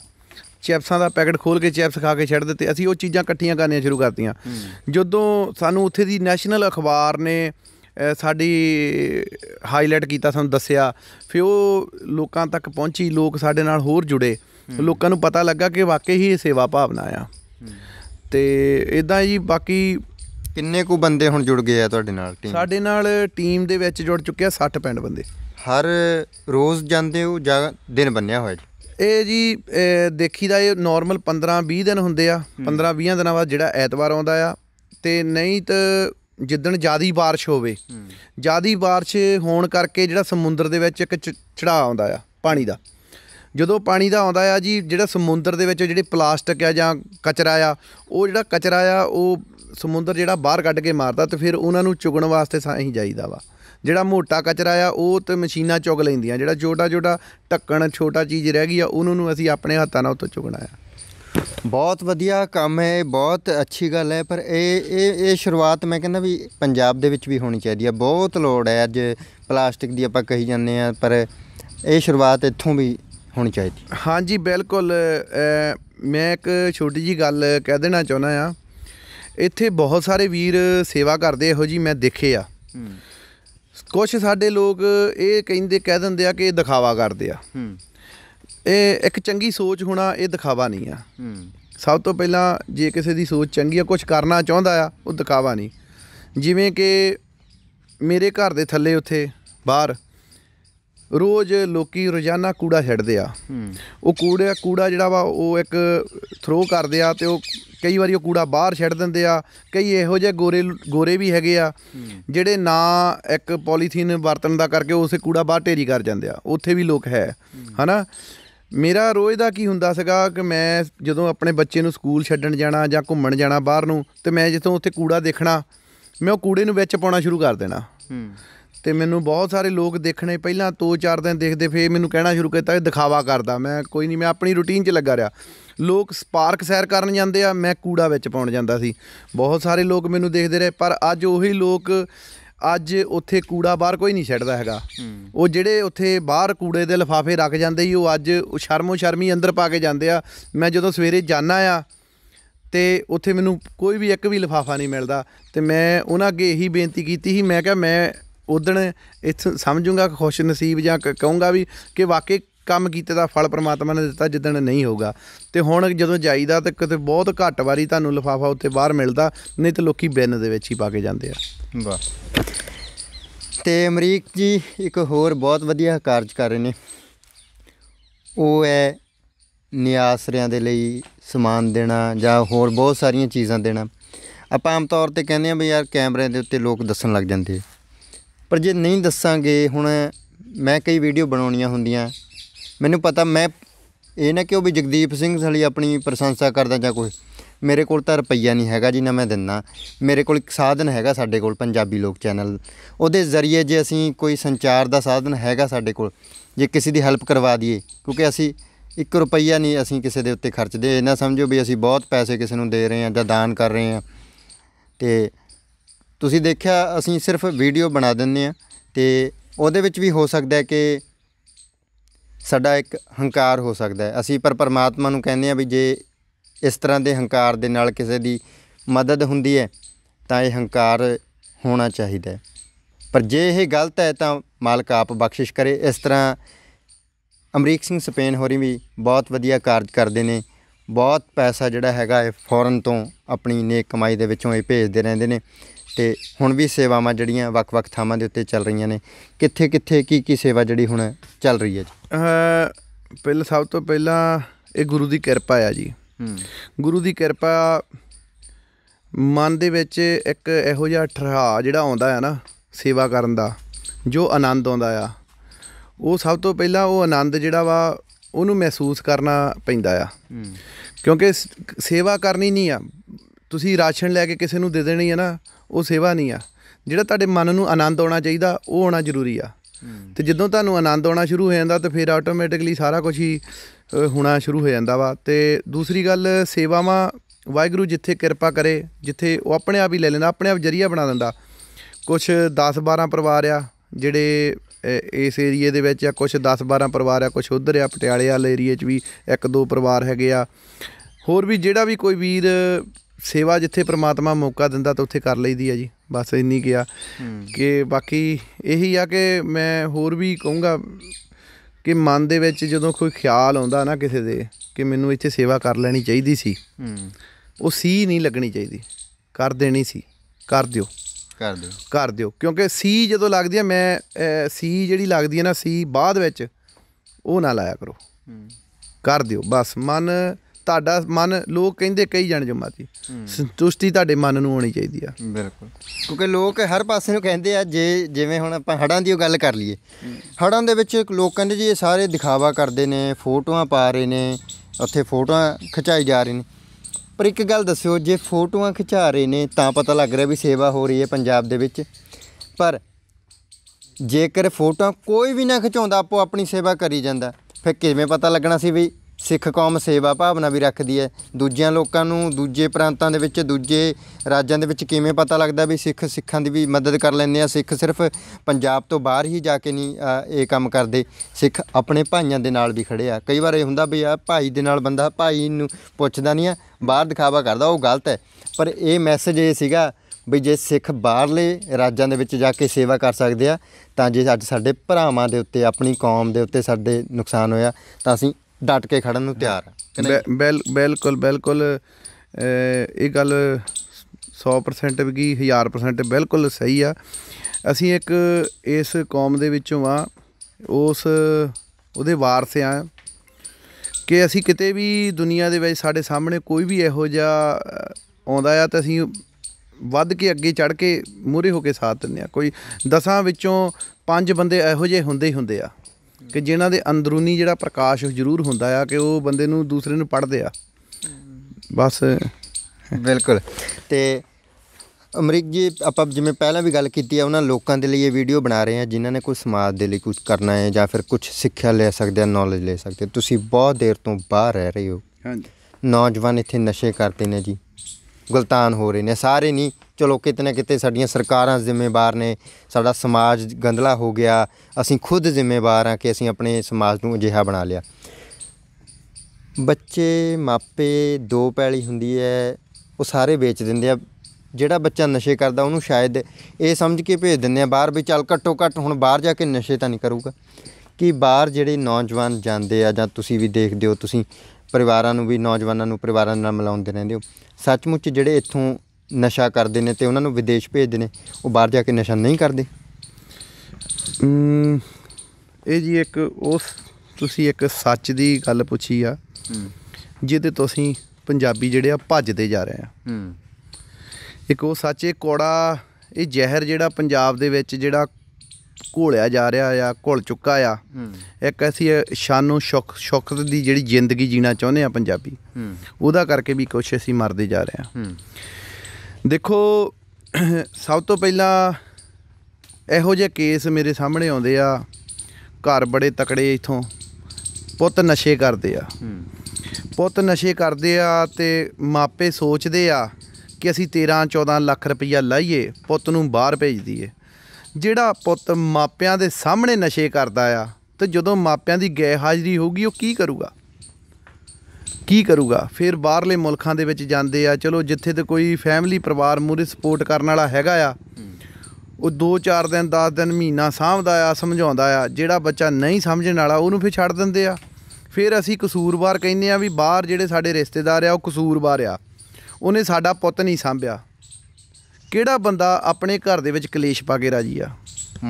Speaker 2: ਚਿਪਸਾਂ ਦਾ ਪੈਕਟ ਖੋਲ ਕੇ ਚਿਪਸ ਖਾ ਕੇ ਛੱਡ ਦਿੱਤੇ ਅਸੀਂ ਉਹ ਚੀਜ਼ਾਂ ਇਕੱਠੀਆਂ ਕਰਨੀਆਂ ਸ਼ੁਰੂ ਕਰਤੀਆਂ ਜਦੋਂ ਸਾਨੂੰ ਉੱਥੇ ਦੀ ਨੈਸ਼ਨਲ ਅਖਬਾਰ ਨੇ ਸਾਡੀ ਹਾਈਲਾਈਟ ਕੀਤਾ ਸਾਨੂੰ ਦੱਸਿਆ ਫਿਰ ਉਹ ਲੋਕਾਂ ਤੱਕ ਪਹੁੰਚੀ ਲੋਕ ਸਾਡੇ ਨਾਲ ਹੋਰ ਜੁੜੇ ਲੋਕਾਂ ਨੂੰ ਪਤਾ ਲੱਗਾ ਕਿ ਵਾਕਈ ਹੀ ਸੇਵਾ ਭਾਵਨਾ ਆ ਤੇ ਇਦਾਂ ਜੀ ਬਾਕੀ ਕਿੰਨੇ ਕੁ ਬੰਦੇ ਹੁਣ ਜੁੜ ਗਏ ਆ ਤੁਹਾਡੇ ਨਾਲ ਟੀਮ ਸਾਡੇ ਨਾਲ ਟੀਮ ਦੇ ਵਿੱਚ ਜੁੜ ਚੁੱਕਿਆ 60 ਪਿੰਡ ਬੰਦੇ
Speaker 1: ਹਰ ਰੋਜ਼ ਜਾਂਦੇ ਹੋ ਜਾਂ ਦਿਨ ਬੰਨਿਆ ਹੋਇਆ ਜੀ
Speaker 2: ਇਹ ਜੀ ਦੇਖੀਦਾ ਇਹ ਨਾਰਮਲ 15 20 ਦਿਨ ਹੁੰਦੇ ਆ 15 20 ਦਿਨਾਂ ਬਾਅਦ ਜਿਹੜਾ ਐਤਵਾਰ ਆਉਂਦਾ ਆ ਤੇ ਨਹੀਂ ਤਾਂ ਜਿੱਦਣ ਜਿਆਦੀ بارش ਹੋਵੇ ਜਿਆਦੀ بارش ਹੋਣ ਕਰਕੇ ਜਿਹੜਾ ਸਮੁੰਦਰ ਦੇ ਵਿੱਚ ਇੱਕ ਚੜਾ ਆਉਂਦਾ ਆ ਪਾਣੀ ਦਾ ਜਦੋਂ ਪਾਣੀ ਦਾ ਆਉਂਦਾ ਆ ਜੀ ਜਿਹੜਾ ਸਮੁੰਦਰ ਦੇ ਵਿੱਚ ਜਿਹੜੇ ਪਲਾਸਟਿਕ ਆ ਜਾਂ ਕਚਰਾ ਆ ਉਹ ਜਿਹੜਾ ਕਚਰਾ ਆ ਉਹ ਸਮੁੰਦਰ ਜਿਹੜਾ ਬਾਹਰ ਕੱਢ ਕੇ ਮਾਰਦਾ ਤੇ ਫਿਰ ਉਹਨਾਂ ਨੂੰ ਚੁਗਣ ਵਾਸਤੇ ਸਾਂਹੀ ਜਾਈਦਾ ਵਾ ਜਿਹੜਾ ਮੋਟਾ ਕਚਰਾ ਆ ਉਹ ਤੇ ਮਸ਼ੀਨਾਂ ਚੁਗ ਲੈਂਦੀਆਂ ਜਿਹੜਾ ਛੋਟਾ ਛੋਟਾ ਟੱਕਣ ਛੋਟਾ ਚੀਜ਼ ਰਹਿ ਗਈ ਆ ਉਹਨਾਂ ਨੂੰ ਅਸੀਂ ਆਪਣੇ ਹੱਥਾਂ ਨਾਲ ਉਤੋਂ ਚੁਗਣਾ ਆ ਬਹੁਤ ਵਧੀਆ ਕੰਮ ਹੈ ਬਹੁਤ ਅੱਛੀ ਗੱਲ ਹੈ ਪਰ ਇਹ
Speaker 1: ਇਹ ਇਹ ਸ਼ੁਰੂਆਤ ਮੈਂ ਕਹਿੰਦਾ ਵੀ ਪੰਜਾਬ ਦੇ ਵਿੱਚ ਵੀ ਹੋਣੀ ਚਾਹੀਦੀ ਆ ਬਹੁਤ ਲੋੜ ਹੈ ਅੱਜ ਪਲਾਸਟਿਕ ਦੀ
Speaker 2: ਆਪਾਂ ਕਹੀ ਜਾਂਦੇ ਆ ਪਰ ਇਹ ਸ਼ੁਰੂਆਤ ਇੱਥੋਂ ਵੀ ਹੋਣੀ ਚਾਹੀਦੀ ਹਾਂਜੀ ਬਿਲਕੁਲ ਮੈਂ ਇੱਕ ਛੋਟੀ ਜੀ ਗੱਲ ਕਹਿ ਦੇਣਾ ਚਾਹੁੰਦਾ ਆ ਇੱਥੇ ਬਹੁਤ ਸਾਰੇ ਵੀਰ ਸੇਵਾ ਕਰਦੇ ਇਹੋ ਜੀ ਮੈਂ ਦੇਖੇ ਆ ਕੁਝ ਸਾਡੇ ਲੋਕ ਇਹ ਕਹਿੰਦੇ ਕਹਿ ਦਿੰਦੇ ਆ ਕਿ ਇਹ ਦਿਖਾਵਾ ਕਰਦੇ ਆ ਇਹ ਇੱਕ ਚੰਗੀ ਸੋਚ ਹੋਣਾ ਇਹ ਦਿਖਾਵਾ ਨਹੀਂ ਆ ਸਭ ਤੋਂ ਪਹਿਲਾਂ ਜੇ ਕਿਸੇ ਦੀ ਸੋਚ ਚੰਗੀ ਆ ਕੁਝ ਕਰਨਾ ਚਾਹੁੰਦਾ ਆ ਉਹ ਦਿਖਾਵਾ ਨਹੀਂ ਜਿਵੇਂ ਕਿ ਮੇਰੇ ਘਰ ਦੇ ਥੱਲੇ ਉੱਥੇ ਬਾਹਰ ਰੋਜ਼ ਲੋਕੀ ਰੋਜ਼ਾਨਾ ਕੂੜਾ ਛੱਡਦੇ ਆ ਉਹ ਕੂੜਾ ਕੂੜਾ ਜਿਹੜਾ ਵਾ ਉਹ ਇੱਕ ਥਰੋ ਕਰਦੇ ਆ ਤੇ ਉਹ ਕਈ ਵਾਰੀ ਉਹ ਕੂੜਾ ਬਾਹਰ ਛੱਡ ਦਿੰਦੇ ਆ ਕਈ ਇਹੋ ਜਿਹੇ ਗੋਰੇ ਗੋਰੇ ਵੀ ਹੈਗੇ ਆ ਜਿਹੜੇ ਨਾ ਇੱਕ ਪੋਲੀਥੀਨ ਵਰਤਣ ਦਾ ਕਰਕੇ ਉਸੇ ਕੂੜਾ ਬਾਹਰ ਢੇਰੀ ਕਰ ਜਾਂਦੇ ਆ ਉੱਥੇ ਵੀ ਲੋਕ ਹੈ ਹਨਾ ਮੇਰਾ ਰੋਜ਼ ਦਾ ਕੀ ਹੁੰਦਾ ਸੀਗਾ ਕਿ ਮੈਂ ਜਦੋਂ ਆਪਣੇ ਬੱਚੇ ਨੂੰ ਸਕੂਲ ਛੱਡਣ ਜਾਣਾ ਜਾਂ ਘੁੰਮਣ ਜਾਣਾ ਬਾਹਰ ਨੂੰ ਤੇ ਮੈਂ ਜਿੱਥੋਂ ਉੱਥੇ ਕੂੜਾ ਦੇਖਣਾ ਮੈਂ ਉਹ ਕੂੜੇ ਨੂੰ ਵਿੱਚ ਪਾਉਣਾ ਸ਼ੁਰੂ ਕਰ ਦੇਣਾ ਤੇ ਮੈਨੂੰ ਬਹੁਤ ਸਾਰੇ ਲੋਕ ਦੇਖਣੇ ਪਹਿਲਾਂ 2-4 ਦਿਨ ਦੇਖਦੇ ਫੇ ਮੈਨੂੰ ਕਹਿਣਾ ਸ਼ੁਰੂ ਕੀਤਾ ਦਿਖਾਵਾ ਕਰਦਾ ਮੈਂ ਕੋਈ ਨਹੀਂ ਮੈਂ ਆਪਣੀ ਰੁਟੀਨ 'ਚ ਲੱਗਾ ਰਿਹਾ ਲੋਕ ਸਪਾਰਕ ਸੈਰ ਕਰਨ ਜਾਂਦੇ ਆ ਮੈਂ ਕੂੜਾ ਵਿੱਚ ਪਾਉਣ ਜਾਂਦਾ ਸੀ ਬਹੁਤ ਸਾਰੇ ਲੋਕ ਮੈਨੂੰ ਦੇਖਦੇ ਰਹੇ ਪਰ ਅੱਜ ਉਹੀ ਲੋਕ ਅੱਜ ਉੱਥੇ ਕੂੜਾ ਬਾਹਰ ਕੋਈ ਨਹੀਂ ਛੱਡਦਾ ਹੈਗਾ ਉਹ ਜਿਹੜੇ ਉੱਥੇ ਬਾਹਰ ਕੂੜੇ ਦੇ ਲਫਾਫੇ ਰੱਖ ਜਾਂਦੇ ਹੀ ਉਹ ਅੱਜ ਸ਼ਰਮੋ ਸ਼ਰਮੀ ਅੰਦਰ ਪਾ ਕੇ ਜਾਂਦੇ ਆ ਮੈਂ ਜਦੋਂ ਸਵੇਰੇ ਜਾਣਾ ਆ ਤੇ ਉੱਥੇ ਮੈਨੂੰ ਕੋਈ ਵੀ ਇੱਕ ਵੀ ਲਫਾਫਾ ਨਹੀਂ ਮਿਲਦਾ ਤੇ ਮੈਂ ਉਹਨਾਂ ਅੱਗੇ ਇਹੀ ਬੇਨਤੀ ਕੀਤੀ ਸੀ ਮੈਂ ਕਿਹਾ ਮੈਂ ਉਦਣ ਇਸ ਸਮਝੂਗਾ ਖੁਸ਼ ਨਸੀਬ ਜਾਂ ਕਹੂੰਗਾ ਵੀ ਕਿ ਵਾਕਈ ਕੰਮ ਕੀਤੇ ਦਾ ਫਲ ਪ੍ਰਮਾਤਮਾ ਨੇ ਦਿੱਤਾ ਜਿੱਦਣ ਨਹੀਂ ਹੋਊਗਾ ਤੇ ਹੁਣ ਜਦੋਂ ਜਾਈਦਾ ਤੇ ਕਿਤੇ ਬਹੁਤ ਘੱਟ ਵਾਰੀ ਤੁਹਾਨੂੰ ਲਫਾਫਾ ਉੱਤੇ ਬਾਹਰ ਮਿਲਦਾ ਨਹੀਂ ਤੇ ਲੋਕੀ ਬਿੰਨ ਦੇ ਵਿੱਚ ਹੀ ਪਾ ਕੇ ਜਾਂਦੇ ਆ ਵਾਹ ਤੇ ਅਮਰੀਕ ਜੀ ਇੱਕ
Speaker 1: ਹੋਰ ਬਹੁਤ ਵਧੀਆ ਕਾਰਜ ਕਰ ਰਹੇ ਨੇ ਉਹ ਹੈ ਨਿਆਸਰਿਆਂ ਦੇ ਲਈ ਸਮਾਨ ਦੇਣਾ ਜਾਂ ਹੋਰ ਬਹੁਤ ਸਾਰੀਆਂ ਚੀਜ਼ਾਂ ਦੇਣਾ ਆਪਾਂ ਆਮ ਤੌਰ ਤੇ ਕਹਿੰਦੇ ਆ ਵੀ ਯਾਰ ਕੈਮਰਿਆਂ ਦੇ ਉੱਤੇ ਲੋਕ ਦੱਸਣ ਲੱਗ ਜਾਂਦੇ ਆ ਪਰ ਜੇ ਨਹੀਂ ਦੱਸਾਂਗੇ ਹੁਣ ਮੈਂ ਕਈ ਵੀਡੀਓ ਬਣਾਉਣੀਆਂ ਹੁੰਦੀਆਂ ਮੈਨੂੰ ਪਤਾ ਮੈਂ ਇਹ ਨਾ ਕਿ ਉਹ ਵੀ ਜਗਦੀਪ ਸਿੰਘ ਸਾਲੀ ਆਪਣੀ ਪ੍ਰਸ਼ੰਸਾ ਕਰਦਾ ਜਾਂ ਕੋਈ ਮੇਰੇ ਕੋਲ ਤਾਂ ਰੁਪਈਆ ਨਹੀਂ ਹੈਗਾ ਜੀ ਨਾ ਮੈਂ ਦਿੰਨਾ ਮੇਰੇ ਕੋਲ ਇੱਕ ਸਾਧਨ ਹੈਗਾ ਸਾਡੇ ਕੋਲ ਪੰਜਾਬੀ ਲੋਕ ਚੈਨਲ ਉਹਦੇ ਜ਼ਰੀਏ ਜੇ ਅਸੀਂ ਕੋਈ ਸੰਚਾਰ ਦਾ ਸਾਧਨ ਹੈਗਾ ਸਾਡੇ ਕੋਲ ਜੇ ਕਿਸੇ ਦੀ ਹੈਲਪ ਕਰਵਾ ਦਈਏ ਕਿਉਂਕਿ ਅਸੀਂ 1 ਰੁਪਈਆ ਨਹੀਂ ਅਸੀਂ ਕਿਸੇ ਦੇ ਉੱਤੇ ਖਰਚਦੇ ਇਹ ਨਾ ਸਮਝੋ ਵੀ ਅਸੀਂ ਬਹੁਤ ਪੈਸੇ ਕਿਸੇ ਨੂੰ ਦੇ ਰਹੇ ਹਾਂ ਜਾਂ ਦਾਨ ਕਰ ਰਹੇ ਹਾਂ ਤੇ ਤੁਸੀਂ ਦੇਖਿਆ ਅਸੀਂ ਸਿਰਫ ਵੀਡੀਓ ਬਣਾ ਦਿੰਨੇ ਆ ਤੇ ਉਹਦੇ ਵਿੱਚ ਵੀ ਹੋ ਸਕਦਾ ਹੈ ਕਿ ਸਾਡਾ ਇੱਕ ਹੰਕਾਰ ਹੋ ਸਕਦਾ ਹੈ ਅਸੀਂ ਪਰ ਪਰਮਾਤਮਾ ਨੂੰ ਕਹਿੰਦੇ ਆ ਵੀ ਜੇ ਇਸ ਤਰ੍ਹਾਂ ਦੇ ਹੰਕਾਰ ਦੇ ਨਾਲ ਕਿਸੇ ਦੀ ਮਦਦ ਹੁੰਦੀ ਹੈ ਤਾਂ ਇਹ ਹੰਕਾਰ ਹੋਣਾ ਚਾਹੀਦਾ ਹੈ ਪਰ ਜੇ ਇਹ ਗਲਤ ਹੈ ਤਾਂ ਮਾਲਕ ਆਪ ਬਖਸ਼ਿਸ਼ ਕਰੇ ਇਸ ਤਰ੍ਹਾਂ ਅਮਰੀਕ ਸਿੰਘ ਸਪੇਨ ਹੋਰੀ ਵੀ ਬਹੁਤ ਵਧੀਆ ਕਾਰਜ ਕਰਦੇ ਨੇ ਬਹੁਤ ਪੈਸਾ ਜਿਹੜਾ ਹੈਗਾ ਇਹ ਫੌਰਨ ਤੋਂ ਆਪਣੀ ਨੇਕ ਕਮਾਈ ਦੇ ਵਿੱਚੋਂ ਇਹ ਭੇਜਦੇ ਰਹਿੰਦੇ ਨੇ ਤੇ ਹੁਣ ਵੀ ਸੇਵਾਵਾਂ ਜਿਹੜੀਆਂ ਵੱਖ-ਵੱਖ ਥਾਵਾਂ ਦੇ ਉੱਤੇ ਚੱਲ ਰਹੀਆਂ ਨੇ ਕਿੱਥੇ-ਕਿੱਥੇ
Speaker 2: ਕੀ-ਕੀ ਸੇਵਾ ਜਿਹੜੀ ਹੁਣ
Speaker 1: ਚੱਲ ਰਹੀ ਹੈ ਜੀ
Speaker 2: ਪਹਿਲਾਂ ਸਭ ਤੋਂ ਪਹਿਲਾਂ ਇਹ ਗੁਰੂ ਦੀ ਕਿਰਪਾ ਆ ਜੀ ਗੁਰੂ ਦੀ ਕਿਰਪਾ ਮਨ ਦੇ ਵਿੱਚ ਇੱਕ ਇਹੋ ਜਿਹਾ ਠਰਾ ਜਿਹੜਾ ਆਉਂਦਾ ਆ ਨਾ ਸੇਵਾ ਕਰਨ ਦਾ ਜੋ ਆਨੰਦ ਆਉਂਦਾ ਆ ਉਹ ਸਭ ਤੋਂ ਪਹਿਲਾਂ ਉਹ ਆਨੰਦ ਜਿਹੜਾ ਵਾ ਉਹਨੂੰ ਮਹਿਸੂਸ ਕਰਨਾ ਪੈਂਦਾ ਆ ਕਿਉਂਕਿ ਸੇਵਾ ਕਰਨੀ ਨਹੀਂ ਆ ਤੁਸੀਂ ਰਾਸ਼ਨ ਲੈ ਕੇ ਕਿਸੇ ਨੂੰ ਦੇ ਦੇਣੀ ਹੈ ਨਾ ਉਹ ਸੇਵਾ ਨਹੀਂ ਆ ਜਿਹੜਾ ਤੁਹਾਡੇ ਮਨ ਨੂੰ ਆਨੰਦ ਆਉਣਾ ਚਾਹੀਦਾ ਉਹ ਆਉਣਾ ਜ਼ਰੂਰੀ ਆ ਤੇ ਜਦੋਂ ਤੁਹਾਨੂੰ ਆਨੰਦ ਆਉਣਾ ਸ਼ੁਰੂ ਹੋ ਜਾਂਦਾ ਤੇ ਫਿਰ ਆਟੋਮੈਟਿਕਲੀ ਸਾਰਾ ਕੁਝ ਹੀ ਹੋਣਾ ਸ਼ੁਰੂ ਹੋ ਜਾਂਦਾ ਵਾ ਤੇ ਦੂਸਰੀ ਗੱਲ ਸੇਵਾਵਾਂ ਵਾਹਿਗੁਰੂ ਜਿੱਥੇ ਕਿਰਪਾ ਕਰੇ ਜਿੱਥੇ ਉਹ ਆਪਣੇ ਆਪ ਹੀ ਲੈ ਲੈਂਦਾ ਆਪਣੇ ਆਪ ਜਰੀਆ ਬਣਾ ਦਿੰਦਾ ਕੁਝ 10 12 ਪਰਿਵਾਰ ਆ ਜਿਹੜੇ ਇਸ ਏਰੀਏ ਦੇ ਵਿੱਚ ਆ ਕੁਝ 10 12 ਪਰਿਵਾਰ ਆ ਕੁਝ ਉਧਰ ਆ ਪਟਿਆਲੇ ਵਾਲੇ ਏਰੀਏ 'ਚ ਵੀ ਇੱਕ ਦੋ ਪਰਿਵਾਰ ਹੈਗੇ ਆ ਹੋਰ ਵੀ ਜਿਹੜਾ ਵੀ ਕੋਈ ਵੀਰ ਸੇਵਾ ਜਿੱਥੇ ਪ੍ਰਮਾਤਮਾ ਮੌਕਾ ਦਿੰਦਾ ਤਾਂ ਉੱਥੇ ਕਰ ਲਈਦੀ ਆ ਜੀ ਬਸ ਇੰਨੀ ਗਿਆ ਕਿ ਬਾਕੀ ਇਹੀ ਆ ਕਿ ਮੈਂ ਹੋਰ ਵੀ ਕਹੂੰਗਾ ਕਿ ਮਨ ਦੇ ਵਿੱਚ ਜਦੋਂ ਕੋਈ ਖਿਆਲ ਆਉਂਦਾ ਨਾ ਕਿਸੇ ਦੇ ਕਿ ਮੈਨੂੰ ਇੱਥੇ ਸੇਵਾ ਕਰ ਲੈਣੀ ਚਾਹੀਦੀ ਸੀ ਉਹ ਸੀ ਨਹੀਂ ਲੱਗਣੀ ਚਾਹੀਦੀ ਕਰ ਦੇਣੀ ਸੀ ਕਰ ਦਿਓ ਕਰ ਦਿਓ ਕਰ ਦਿਓ ਕਿਉਂਕਿ ਸੀ ਜਦੋਂ ਲੱਗਦੀ ਆ ਮੈਂ ਸੀ ਜਿਹੜੀ ਲੱਗਦੀ ਆ ਨਾ ਸੀ ਬਾਅਦ ਵਿੱਚ ਉਹ ਨਾ ਲਾਇਆ ਕਰੋ ਕਰ ਦਿਓ ਬਸ ਮਨ ਤੁਹਾਡਾ ਮਨ ਲੋਕ ਕਹਿੰਦੇ ਕਈ ਜਣ ਜਮਾਤੀ ਸੰਤੁਸ਼ਟੀ ਤੁਹਾਡੇ ਮਨ ਨੂੰ ਹੋਣੀ ਚਾਹੀਦੀ ਆ ਬਿਲਕੁਲ ਕਿਉਂਕਿ
Speaker 1: ਲੋਕ ਹਰ ਪਾਸੇ ਨੂੰ ਕਹਿੰਦੇ ਆ ਜੇ ਜਿਵੇਂ ਹੁਣ ਆਪਾਂ ਹੜਾਂ ਦੀ ਉਹ ਗੱਲ ਕਰ ਲਈਏ ਹੜਾਂ ਦੇ ਵਿੱਚ ਲੋਕ ਕਹਿੰਦੇ ਜੀ ਇਹ ਸਾਰੇ ਦਿਖਾਵਾ ਕਰਦੇ ਨੇ ਫੋਟੋਆਂ ਪਾ ਰਹੇ ਨੇ ਉੱਥੇ ਫੋਟੋਆਂ ਖਿਚਾਈ ਜਾ ਰਹੀ ਨੇ ਪਰ ਇੱਕ ਗੱਲ ਦੱਸਿਓ ਜੇ ਫੋਟੋਆਂ ਖਿਚਾ ਰਹੇ ਨੇ ਤਾਂ ਪਤਾ ਲੱਗ ਰਿਹਾ ਵੀ ਸੇਵਾ ਹੋ ਰਹੀ ਹੈ ਪੰਜਾਬ ਦੇ ਵਿੱਚ ਪਰ ਜੇਕਰ ਫੋਟੋਆਂ ਕੋਈ ਵੀ ਨਾ ਖਿਚਾਉਂਦਾ ਆਪੋ ਆਪਣੀ ਸੇਵਾ ਕਰੀ ਜਾਂਦਾ ਫਿਰ ਕਿਵੇਂ ਪਤਾ ਲੱਗਣਾ ਸੀ ਵੀ ਸਿੱਖ ਕੌਮ ਸੇਵਾ ਭਾਵਨਾ ਵੀ ਰੱਖਦੀ ਹੈ ਦੂਜਿਆਂ ਲੋਕਾਂ ਨੂੰ ਦੂਜੇ ਪ੍ਰਾਂਤਾਂ ਦੇ ਵਿੱਚ ਦੂਜੇ ਰਾਜਾਂ ਦੇ ਵਿੱਚ ਕਿਵੇਂ ਪਤਾ ਲੱਗਦਾ ਵੀ ਸਿੱਖ ਸਿੱਖਾਂ ਦੀ ਵੀ ਮਦਦ ਕਰ ਲੈਂਦੇ ਆ ਸਿੱਖ ਸਿਰਫ ਪੰਜਾਬ ਤੋਂ ਬਾਹਰ ਹੀ ਜਾ ਕੇ ਨਹੀਂ ਇਹ ਕੰਮ ਕਰਦੇ ਸਿੱਖ ਆਪਣੇ ਭਾਈਆਂ ਦੇ ਨਾਲ ਵੀ ਖੜੇ ਆ ਕਈ ਵਾਰ ਇਹ ਹੁੰਦਾ ਵੀ ਆ ਭਾਈ ਦੇ ਨਾਲ ਬੰਦਾ ਭਾਈ ਨੂੰ ਪੁੱਛਦਾ ਨਹੀਂ ਆ ਬਾਹਰ ਦਿਖਾਵਾ ਕਰਦਾ ਉਹ ਗਲਤ ਹੈ ਪਰ ਇਹ ਮੈਸੇਜ ਇਹ ਸੀਗਾ ਵੀ ਜੇ ਸਿੱਖ ਬਾਹਰਲੇ ਰਾਜਾਂ ਦੇ ਵਿੱਚ ਜਾ ਕੇ ਸੇਵਾ ਕਰ ਸਕਦੇ ਆ ਤਾਂ ਜੇ ਅੱਜ ਸਾਡੇ ਭਰਾਵਾਂ ਦੇ ਉੱਤੇ ਆਪਣੀ ਕੌਮ ਦੇ ਉੱਤੇ ਸਾਡੇ ਨੁਕਸਾਨ ਹੋਇਆ ਤਾਂ ਅਸੀਂ ਡਟ ਕੇ ਖੜਨ ਨੂੰ ਤਿਆਰ ਹੈ
Speaker 2: ਬਿਲਕੁਲ ਬਿਲਕੁਲ ਇਹ ਗੱਲ 100% ਵੀ 1000% ਬਿਲਕੁਲ ਸਹੀ ਆ ਅਸੀਂ ਇੱਕ ਇਸ ਕੌਮ ਦੇ ਵਿੱਚੋਂ ਆ ਉਸ ਉਹਦੇ ਵਾਰਸ ਆ ਕਿ ਅਸੀਂ ਕਿਤੇ ਵੀ ਦੁਨੀਆ ਦੇ ਵਿੱਚ ਸਾਡੇ ਸਾਹਮਣੇ ਕੋਈ ਵੀ ਇਹੋ ਜਿਹਾ ਆਉਂਦਾ ਆ ਤਾਂ ਅਸੀਂ ਵੱਧ ਕੇ ਅੱਗੇ ਚੜ ਕੇ ਮੂਰੇ ਹੋ ਕੇ ਸਾਥ ਦਿੰਦੇ ਆ ਕੋਈ ਦਸਾਂ ਵਿੱਚੋਂ ਪੰਜ ਬੰਦੇ ਇਹੋ ਜਿਹੇ ਹੁੰਦੇ ਹੀ ਹੁੰਦੇ ਆ ਕਿ ਜਿਨ੍ਹਾਂ ਦੇ ਅੰਦਰੂਨੀ ਜਿਹੜਾ ਪ੍ਰਕਾਸ਼ ਜ਼ਰੂਰ ਹੁੰਦਾ ਆ ਕਿ ਉਹ ਬੰਦੇ ਨੂੰ ਦੂਸਰੇ ਨੂੰ ਪੜਦੇ ਆ ਬਸ ਬਿਲਕੁਲ ਤੇ
Speaker 1: ਅਮਰੀਕ ਜੀ ਆਪਾਂ ਜਿਵੇਂ ਪਹਿਲਾਂ ਵੀ ਗੱਲ ਕੀਤੀ ਆ ਉਹਨਾਂ ਲੋਕਾਂ ਦੇ ਲਈ ਇਹ ਵੀਡੀਓ ਬਣਾ ਰਹੇ ਆ ਜਿਨ੍ਹਾਂ ਨੇ ਕੋਈ ਸਮਾਜ ਦੇ ਲਈ ਕੁਝ ਕਰਨਾ ਹੈ ਜਾਂ ਫਿਰ ਕੁਝ ਸਿੱਖਿਆ ਲੈ ਸਕਦੇ ਆ ਨੌਲੇਜ ਲੈ ਸਕਦੇ ਤੁਸੀਂ ਬਹੁਤ ਦੇਰ ਤੋਂ ਬਾਹਰ ਰਹਿ ਰਹੇ ਹੋ ਹਾਂਜੀ ਨੌਜਵਾਨ ਇੱਥੇ ਨਸ਼ੇ ਕਰਦੇ ਨੇ ਜੀ ਗਲਤਾਨ ਹੋ ਰਹੇ ਨੇ ਸਾਰੇ ਨਹੀਂ ਚਲੋ ਕਿਤੇ ਨਾ ਕਿਤੇ ਸਾਡੀਆਂ ਸਰਕਾਰਾਂ ਜ਼ਿੰਮੇਵਾਰ ਨੇ ਸਾਡਾ ਸਮਾਜ ਗੰਦਲਾ ਹੋ ਗਿਆ ਅਸੀਂ ਖੁਦ ਜ਼ਿੰਮੇਵਾਰ ਆ ਕਿ ਅਸੀਂ ਆਪਣੇ ਸਮਾਜ ਨੂੰ ਅਜਿਹਾ ਬਣਾ ਲਿਆ ਬੱਚੇ ਮਾਪੇ ਦੋ ਪੈਲੀ ਹੁੰਦੀ ਹੈ ਉਹ ਸਾਰੇ ਵੇਚ ਦਿੰਦੇ ਆ ਜਿਹੜਾ ਬੱਚਾ ਨਸ਼ੇ ਕਰਦਾ ਉਹਨੂੰ ਸ਼ਾਇਦ ਇਹ ਸਮਝ ਕੇ ਭੇਜ ਦਿੰਦੇ ਆ ਬਾਹਰ ਵੀ ਚੱਲ ਘੱਟੋ ਘੱਟ ਹੁਣ ਬਾਹਰ ਜਾ ਕੇ ਨਸ਼ੇ ਤਾਂ ਨਹੀਂ ਕਰੂਗਾ ਕਿ ਬਾਹਰ ਜਿਹੜੇ ਨੌਜਵਾਨ ਜਾਂਦੇ ਆ ਜਾਂ ਤੁਸੀਂ ਵੀ ਦੇਖਦੇ ਹੋ ਤੁਸੀਂ ਪਰਿਵਾਰਾਂ ਨੂੰ ਵੀ ਨੌਜਵਾਨਾਂ ਨੂੰ ਪਰਿਵਾਰਾਂ ਨਾਲ ਮਿਲਾਉਂਦੇ ਰਹਿੰਦੇ ਹੋ ਸੱਚਮੁੱਚ ਜਿਹੜੇ ਇੱਥੋਂ ਨਸ਼ਾ ਕਰਦੇ ਨੇ ਤੇ ਉਹਨਾਂ ਨੂੰ ਵਿਦੇਸ਼ ਭੇਜਦੇ ਨੇ ਉਹ ਬਾਹਰ ਜਾ ਕੇ ਨਸ਼ਾ ਨਹੀਂ ਕਰਦੇ
Speaker 2: ਇਹ ਜੀ ਇੱਕ ਉਸ ਤੁਸੀਂ ਇੱਕ ਸੱਚ ਦੀ ਗੱਲ ਪੁੱਛੀ ਆ ਜਿਹਦੇ ਤੋਂ ਅਸੀਂ ਪੰਜਾਬੀ ਜਿਹੜੇ ਆ ਭੱਜਦੇ ਜਾ ਰਹੇ ਆ ਇੱਕ ਉਹ ਸੱਚ ਇਹ ਕੋੜਾ ਇਹ ਜ਼ਹਿਰ ਜਿਹੜਾ ਪੰਜਾਬ ਦੇ ਵਿੱਚ ਜਿਹੜਾ ਘੋਲਿਆ ਜਾ ਰਿਹਾ ਆ ਘੁਲ ਚੁੱਕਾ ਆ ਇੱਕ ਐਸੀ ਸ਼ਾਨੋ ਸ਼ੁਕ ਸ਼ੌਕਤ ਦੀ ਜਿਹੜੀ ਜ਼ਿੰਦਗੀ ਜੀਣਾ ਚਾਹੁੰਦੇ ਆ ਪੰਜਾਬੀ ਉਹਦਾ ਕਰਕੇ ਵੀ ਕੁਛ ਅਸੀਂ ਮਰਦੇ ਜਾ ਰਹੇ ਆ ਦੇਖੋ ਸਭ ਤੋਂ ਪਹਿਲਾਂ ਇਹੋ ਜਿਹੇ ਕੇਸ ਮੇਰੇ ਸਾਹਮਣੇ ਆਉਂਦੇ ਆ ਘਰ ਬੜੇ ਤਕੜੇ ਇਥੋਂ ਪੁੱਤ ਨਸ਼ੇ ਕਰਦੇ ਆ ਪੁੱਤ ਨਸ਼ੇ ਕਰਦੇ ਆ ਤੇ ਮਾਪੇ ਸੋਚਦੇ ਆ ਕਿ ਅਸੀਂ 13 14 ਲੱਖ ਰੁਪਈਆ ਲਾਈਏ ਪੁੱਤ ਨੂੰ ਬਾਹਰ ਭੇਜ ਦਈਏ ਜਿਹੜਾ ਪੁੱਤ ਮਾਪਿਆਂ ਦੇ ਸਾਹਮਣੇ ਨਸ਼ੇ ਕਰਦਾ ਆ ਤੇ ਜਦੋਂ ਮਾਪਿਆਂ ਦੀ ਗੈਰ ਹਾਜ਼ਰੀ ਹੋਊਗੀ ਉਹ ਕੀ ਕਰੂਗਾ ਕੀ ਕਰੂਗਾ ਫਿਰ ਬਾਹਰਲੇ ਮੁਲਕਾਂ ਦੇ ਵਿੱਚ ਜਾਂਦੇ ਆ ਚਲੋ ਜਿੱਥੇ ਤੇ ਕੋਈ ਫੈਮਿਲੀ ਪਰਿਵਾਰ ਮੂਰੇ ਸਪੋਰਟ ਕਰਨ ਵਾਲਾ ਹੈਗਾ ਆ ਉਹ 2-4 ਦਿਨ 10 ਦਿਨ ਮਹੀਨਾ ਸਾਹਮਦਾ ਆ ਸਮਝਾਉਂਦਾ ਆ ਜਿਹੜਾ ਬੱਚਾ ਨਹੀਂ ਸਮਝਣ ਵਾਲਾ ਉਹਨੂੰ ਫਿਰ ਛੱਡ ਦਿੰਦੇ ਆ ਫਿਰ ਅਸੀਂ ਕਸੂਰਵਾਰ ਕਹਿੰਦੇ ਆ ਵੀ ਬਾਹਰ ਜਿਹੜੇ ਸਾਡੇ ਰਿਸ਼ਤੇਦਾਰ ਆ ਉਹ ਕਸੂਰਵਾਰ ਆ ਉਹਨੇ ਸਾਡਾ ਪੁੱਤ ਨਹੀਂ ਸਾਂਭਿਆ ਕਿਹੜਾ ਬੰਦਾ ਆਪਣੇ ਘਰ ਦੇ ਵਿੱਚ ਕਲੇਸ਼ ਪਾ ਕੇ ਰਾਜੀ ਆ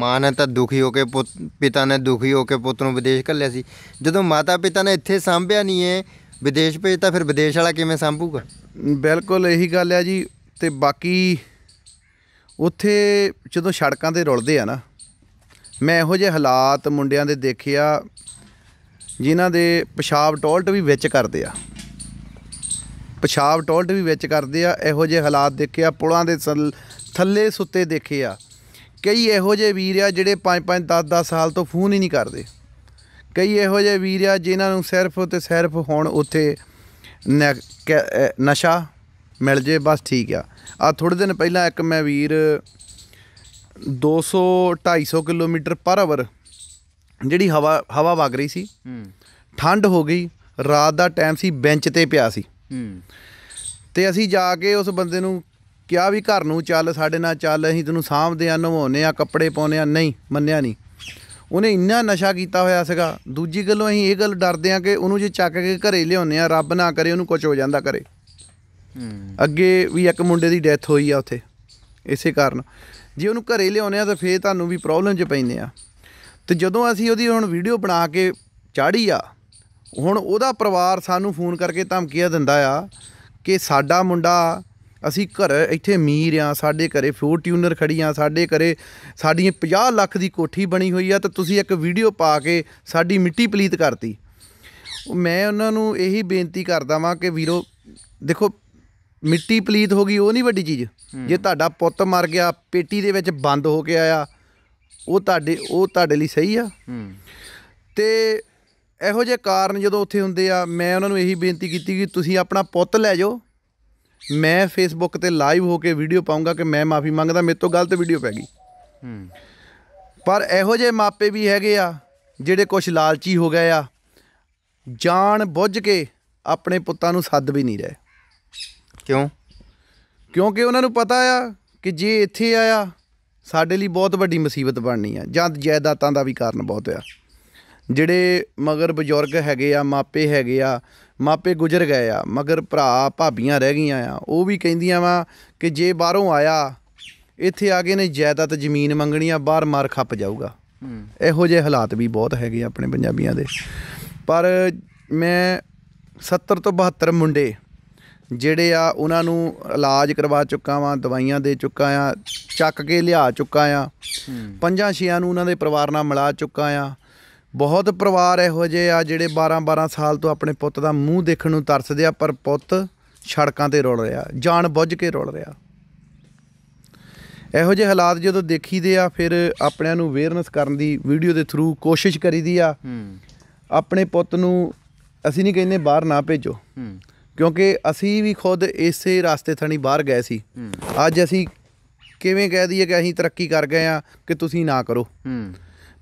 Speaker 1: ਮਾਂ ਨੇ ਤਾਂ ਦੁਖੀ ਹੋ ਕੇ ਪੁੱਤ ਪਿਤਾ ਨੇ ਦੁਖੀ ਹੋ ਕੇ ਪੁੱਤ ਨੂੰ ਵਿਦੇਸ਼ ਘੱਲਿਆ ਸੀ ਜਦੋਂ ਮਾਤਾ ਪਿਤਾ ਨੇ ਇੱਥੇ ਸੰਭਿਆ ਨਹੀਂ ਏ ਵਿਦੇਸ਼
Speaker 2: ਭੇਜਤਾ ਫਿਰ ਵਿਦੇਸ਼ ਵਾਲਾ ਕਿਵੇਂ ਸੰਭੂਗਾ ਬਿਲਕੁਲ ਇਹੀ ਗੱਲ ਆ ਜੀ ਤੇ ਬਾਕੀ ਉੱਥੇ ਜਦੋਂ ਸੜਕਾਂ ਤੇ ਰੁਲਦੇ ਆ ਨਾ ਮੈਂ ਇਹੋ ਜਿਹੇ ਹਾਲਾਤ ਮੁੰਡਿਆਂ ਦੇ ਦੇਖਿਆ ਜਿਨ੍ਹਾਂ ਦੇ ਪਿਸ਼ਾਬ ਟੋਲਟ ਵੀ ਵਿੱਚ ਕਰਦੇ ਆ ਪਿਸ਼ਾਬ ਟੋਲਟ ਵੀ ਵਿੱਚ ਕਰਦੇ ਆ ਇਹੋ ਜਿਹੇ ਹਾਲਾਤ ਦੇਖੇ ਆ ਪੁਲਾਂ ਦੇ ਥੱਲੇ ਸੁੱਤੇ ਦੇਖੇ ਆ ਕਈ ਇਹੋ ਜਿਹੇ ਵੀਰ ਆ ਜਿਹੜੇ 5-5 10-10 ਸਾਲ ਤੋਂ ਫੋਨ ਹੀ ਨਹੀਂ ਕਰਦੇ ਕਈ ਇਹੋ ਜਿਹੇ ਵੀਰ ਆ ਜਿਨ੍ਹਾਂ ਨੂੰ ਸਿਰਫ ਤੇ ਸਿਰਫ ਹੁਣ ਉੱਥੇ ਨਸ਼ਾ ਮਿਲ ਜੇ ਬਸ ਠੀਕ ਆ ਆ ਥੋੜੇ ਦਿਨ ਪਹਿਲਾਂ ਇੱਕ ਮੈਂ ਵੀਰ 200 250 ਕਿਲੋਮੀਟਰ ਪਰ ਆਵਰ ਜਿਹੜੀ ਹਵਾ ਹਵਾ ਵਗ ਰਹੀ ਸੀ ਠੰਡ ਹੋ ਗਈ ਰਾਤ ਦਾ ਟਾਈਮ ਸੀ ਬੈਂਚ ਤੇ ਪਿਆ ਸੀ ਹੂੰ ਤੇ ਅਸੀਂ ਜਾ ਕੇ ਉਸ ਬੰਦੇ ਨੂੰ ਕਿਹਾ ਵੀ ਘਰ ਨੂੰ ਚੱਲ ਸਾਡੇ ਨਾਲ ਚੱਲ ਅਸੀਂ ਤੈਨੂੰ ਸਾਂਭਦੇ ਆ ਨਵਾਉਨੇ ਆ ਕੱਪੜੇ ਪਾਉਨੇ ਆ ਨਹੀਂ ਮੰਨਿਆ ਨਹੀਂ ਉਹਨੇ ਇੰਨਾ ਨਸ਼ਾ ਕੀਤਾ ਹੋਇਆ ਸੀਗਾ ਦੂਜੀ ਗੱਲੋਂ ਅਸੀਂ ਇਹ ਗੱਲ ਡਰਦੇ ਆ ਕਿ ਉਹਨੂੰ ਜੇ ਚੱਕ ਕੇ ਘਰੇ ਲਿਆਉਨੇ ਆ ਰੱਬ ਨਾ ਕਰੇ ਉਹਨੂੰ ਕੁਝ ਹੋ ਜਾਂਦਾ ਕਰੇ ਹੂੰ ਅੱਗੇ ਵੀ ਇੱਕ ਮੁੰਡੇ ਦੀ ਡੈਥ ਹੋਈ ਆ ਉੱਥੇ ਇਸੇ ਕਾਰਨ ਜੇ ਉਹਨੂੰ ਘਰੇ ਲਿਆਉਨੇ ਆ ਤਾਂ ਫੇਰ ਤੁਹਾਨੂੰ ਵੀ ਪ੍ਰੋਬਲਮ 'ਚ ਪੈਣੇ ਆ ਤੇ ਜਦੋਂ ਅਸੀਂ ਉਹਦੀ ਹੁਣ ਵੀਡੀਓ ਬਣਾ ਕੇ ਚਾੜੀ ਆ ਹੁਣ ਉਹਦਾ ਪਰਿਵਾਰ ਸਾਨੂੰ ਫੋਨ ਕਰਕੇ ਧਮਕੀਆਂ ਦਿੰਦਾ ਆ ਕਿ ਸਾਡਾ ਮੁੰਡਾ ਅਸੀਂ ਘਰ ਇੱਥੇ ਅਮੀਰ ਆ ਸਾਡੇ ਘਰੇ ਟਿਊਨਰ ਖੜੀ ਆ ਸਾਡੇ ਘਰੇ ਸਾਡੀਆਂ 50 ਲੱਖ ਦੀ ਕੋਠੀ ਬਣੀ ਹੋਈ ਆ ਤੇ ਤੁਸੀਂ ਇੱਕ ਵੀਡੀਓ ਪਾ ਕੇ ਸਾਡੀ ਮਿੱਟੀ ਪਲੀਤ ਕਰਤੀ ਮੈਂ ਉਹਨਾਂ ਨੂੰ ਇਹੀ ਬੇਨਤੀ ਕਰਦਾ ਵਾਂ ਕਿ ਵੀਰੋ ਦੇਖੋ ਮਿੱਟੀ ਪਲੀਤ ਹੋ ਗਈ ਉਹ ਨਹੀਂ ਵੱਡੀ ਚੀਜ਼ ਜੇ ਤੁਹਾਡਾ ਪੁੱਤ ਮਰ ਗਿਆ ਪੇਟੀ ਦੇ ਵਿੱਚ ਬੰਦ ਹੋ ਕੇ ਆਇਆ ਉਹ ਤੁਹਾਡੇ ਉਹ ਤੁਹਾਡੇ ਲਈ ਸਹੀ ਆ ਤੇ ਇਹੋ ਜਿਹੇ ਕਾਰਨ ਜਦੋਂ ਉੱਥੇ ਹੁੰਦੇ ਆ ਮੈਂ ਉਹਨਾਂ ਨੂੰ ਇਹੀ ਬੇਨਤੀ ਕੀਤੀ ਕਿ ਤੁਸੀਂ ਆਪਣਾ ਪੁੱਤ ਲੈ ਜਾਓ ਮੈਂ ਫੇਸਬੁੱਕ ਤੇ ਲਾਈਵ ਹੋ ਕੇ ਵੀਡੀਓ ਪਾਉਂਗਾ ਕਿ ਮੈਂ ਮਾਫੀ ਮੰਗਦਾ ਮੇਰੇ ਤੋਂ ਗਲਤ ਵੀਡੀਓ ਪੈ ਗਈ ਪਰ ਇਹੋ ਜਿਹੇ ਮਾਪੇ ਵੀ ਹੈਗੇ ਆ ਜਿਹੜੇ ਕੁਝ ਲਾਲਚੀ ਹੋ ਗਏ ਆ ਜਾਣ ਬੁੱਝ ਕੇ ਆਪਣੇ ਪੁੱਤਾਂ ਨੂੰ ਸੱਦ ਵੀ ਨਹੀਂ ਰਹੇ ਕਿਉਂ ਕਿਉਂਕਿ ਉਹਨਾਂ ਨੂੰ ਪਤਾ ਆ ਕਿ ਜੇ ਇੱਥੇ ਆਇਆ ਸਾਡੇ ਲਈ ਬਹੁਤ ਵੱਡੀ ਮੁਸੀਬਤ ਬਣਨੀ ਆ ਜਾਂ ਜਾਇਦਾਦਾਂ ਦਾ ਵੀ ਕਾਰਨ ਬਹੁਤ ਆ ਜਿਹੜੇ ਮਗਰ ਬਜ਼ੁਰਗ ਹੈਗੇ ਆ ਮਾਪੇ ਹੈਗੇ ਆ ਮਾਪੇ ਗੁਜ਼ਰ ਗਏ ਆ ਮਗਰ ਭਰਾ ਭਾਬੀਆਂ ਰਹਿ ਗਈਆਂ ਆ ਉਹ ਵੀ ਕਹਿੰਦੀਆਂ ਵਾ ਕਿ ਜੇ ਬਾਹਰੋਂ ਆਇਆ ਇੱਥੇ ਆ ਕੇ ਨੇ ਜਾਇਦਾਦ ਜ਼ਮੀਨ ਮੰਗਣੀ ਆ ਬਾਹਰ ਮਾਰ ਖੱਪ ਜਾਊਗਾ ਇਹੋ ਜਿਹੇ ਹਾਲਾਤ ਵੀ ਬਹੁਤ ਹੈਗੇ ਆਪਣੇ ਪੰਜਾਬੀਆਂ ਦੇ ਪਰ ਮੈਂ 70 ਤੋਂ 72 ਮੁੰਡੇ ਜਿਹੜੇ ਆ ਉਹਨਾਂ ਨੂੰ ਇਲਾਜ ਕਰਵਾ ਚੁੱਕਾ ਵਾਂ ਦਵਾਈਆਂ ਦੇ ਚੁੱਕਾ ਆ ਚੱਕ ਕੇ ਲਿਆ ਚੁੱਕਾ ਆ ਪੰਜਾਂ ਛਿਆਂ ਨੂੰ ਉਹਨਾਂ ਦੇ ਪਰਿਵਾਰ ਨਾਲ ਮਿਲਾ ਚੁੱਕਾ ਆ ਬਹੁਤ ਪਰਿਵਾਰ ਇਹੋ ਜਿਹੇ ਆ ਜਿਹੜੇ 12-12 ਸਾਲ ਤੋਂ ਆਪਣੇ ਪੁੱਤ ਦਾ ਮੂੰਹ ਦੇਖਣ ਨੂੰ ਤਰਸਦੇ ਆ ਪਰ ਪੁੱਤ ਸੜਕਾਂ ਤੇ ਰੋਲ ਰਿਹਾ ਜਾਣ ਬੁੱਝ ਕੇ ਰੋਲ ਰਿਹਾ ਇਹੋ ਜਿਹੇ ਹਾਲਾਤ ਜਦੋਂ ਦੇਖੀਦੇ ਆ ਫਿਰ ਆਪਣਿਆਂ ਨੂੰ ਅਵੇਅਰਨੈਸ ਕਰਨ ਦੀ ਵੀਡੀਓ ਦੇ ਥਰੂ ਕੋਸ਼ਿਸ਼ ਕਰੀਦੀ ਆ ਆਪਣੇ ਪੁੱਤ ਨੂੰ ਅਸੀਂ ਨਹੀਂ ਕਹਿੰਦੇ ਬਾਹਰ ਨਾ ਭੇਜੋ ਕਿਉਂਕਿ ਅਸੀਂ ਵੀ ਖੁਦ ਇਸੇ ਰਸਤੇ ਥਣੀ ਬਾਹਰ ਗਏ ਸੀ ਅੱਜ ਅਸੀਂ ਕਿਵੇਂ ਕਹਿ ਦਈਏ ਕਿ ਅਸੀਂ ਤਰੱਕੀ ਕਰ ਗਏ ਆ ਕਿ ਤੁਸੀਂ ਨਾ ਕਰੋ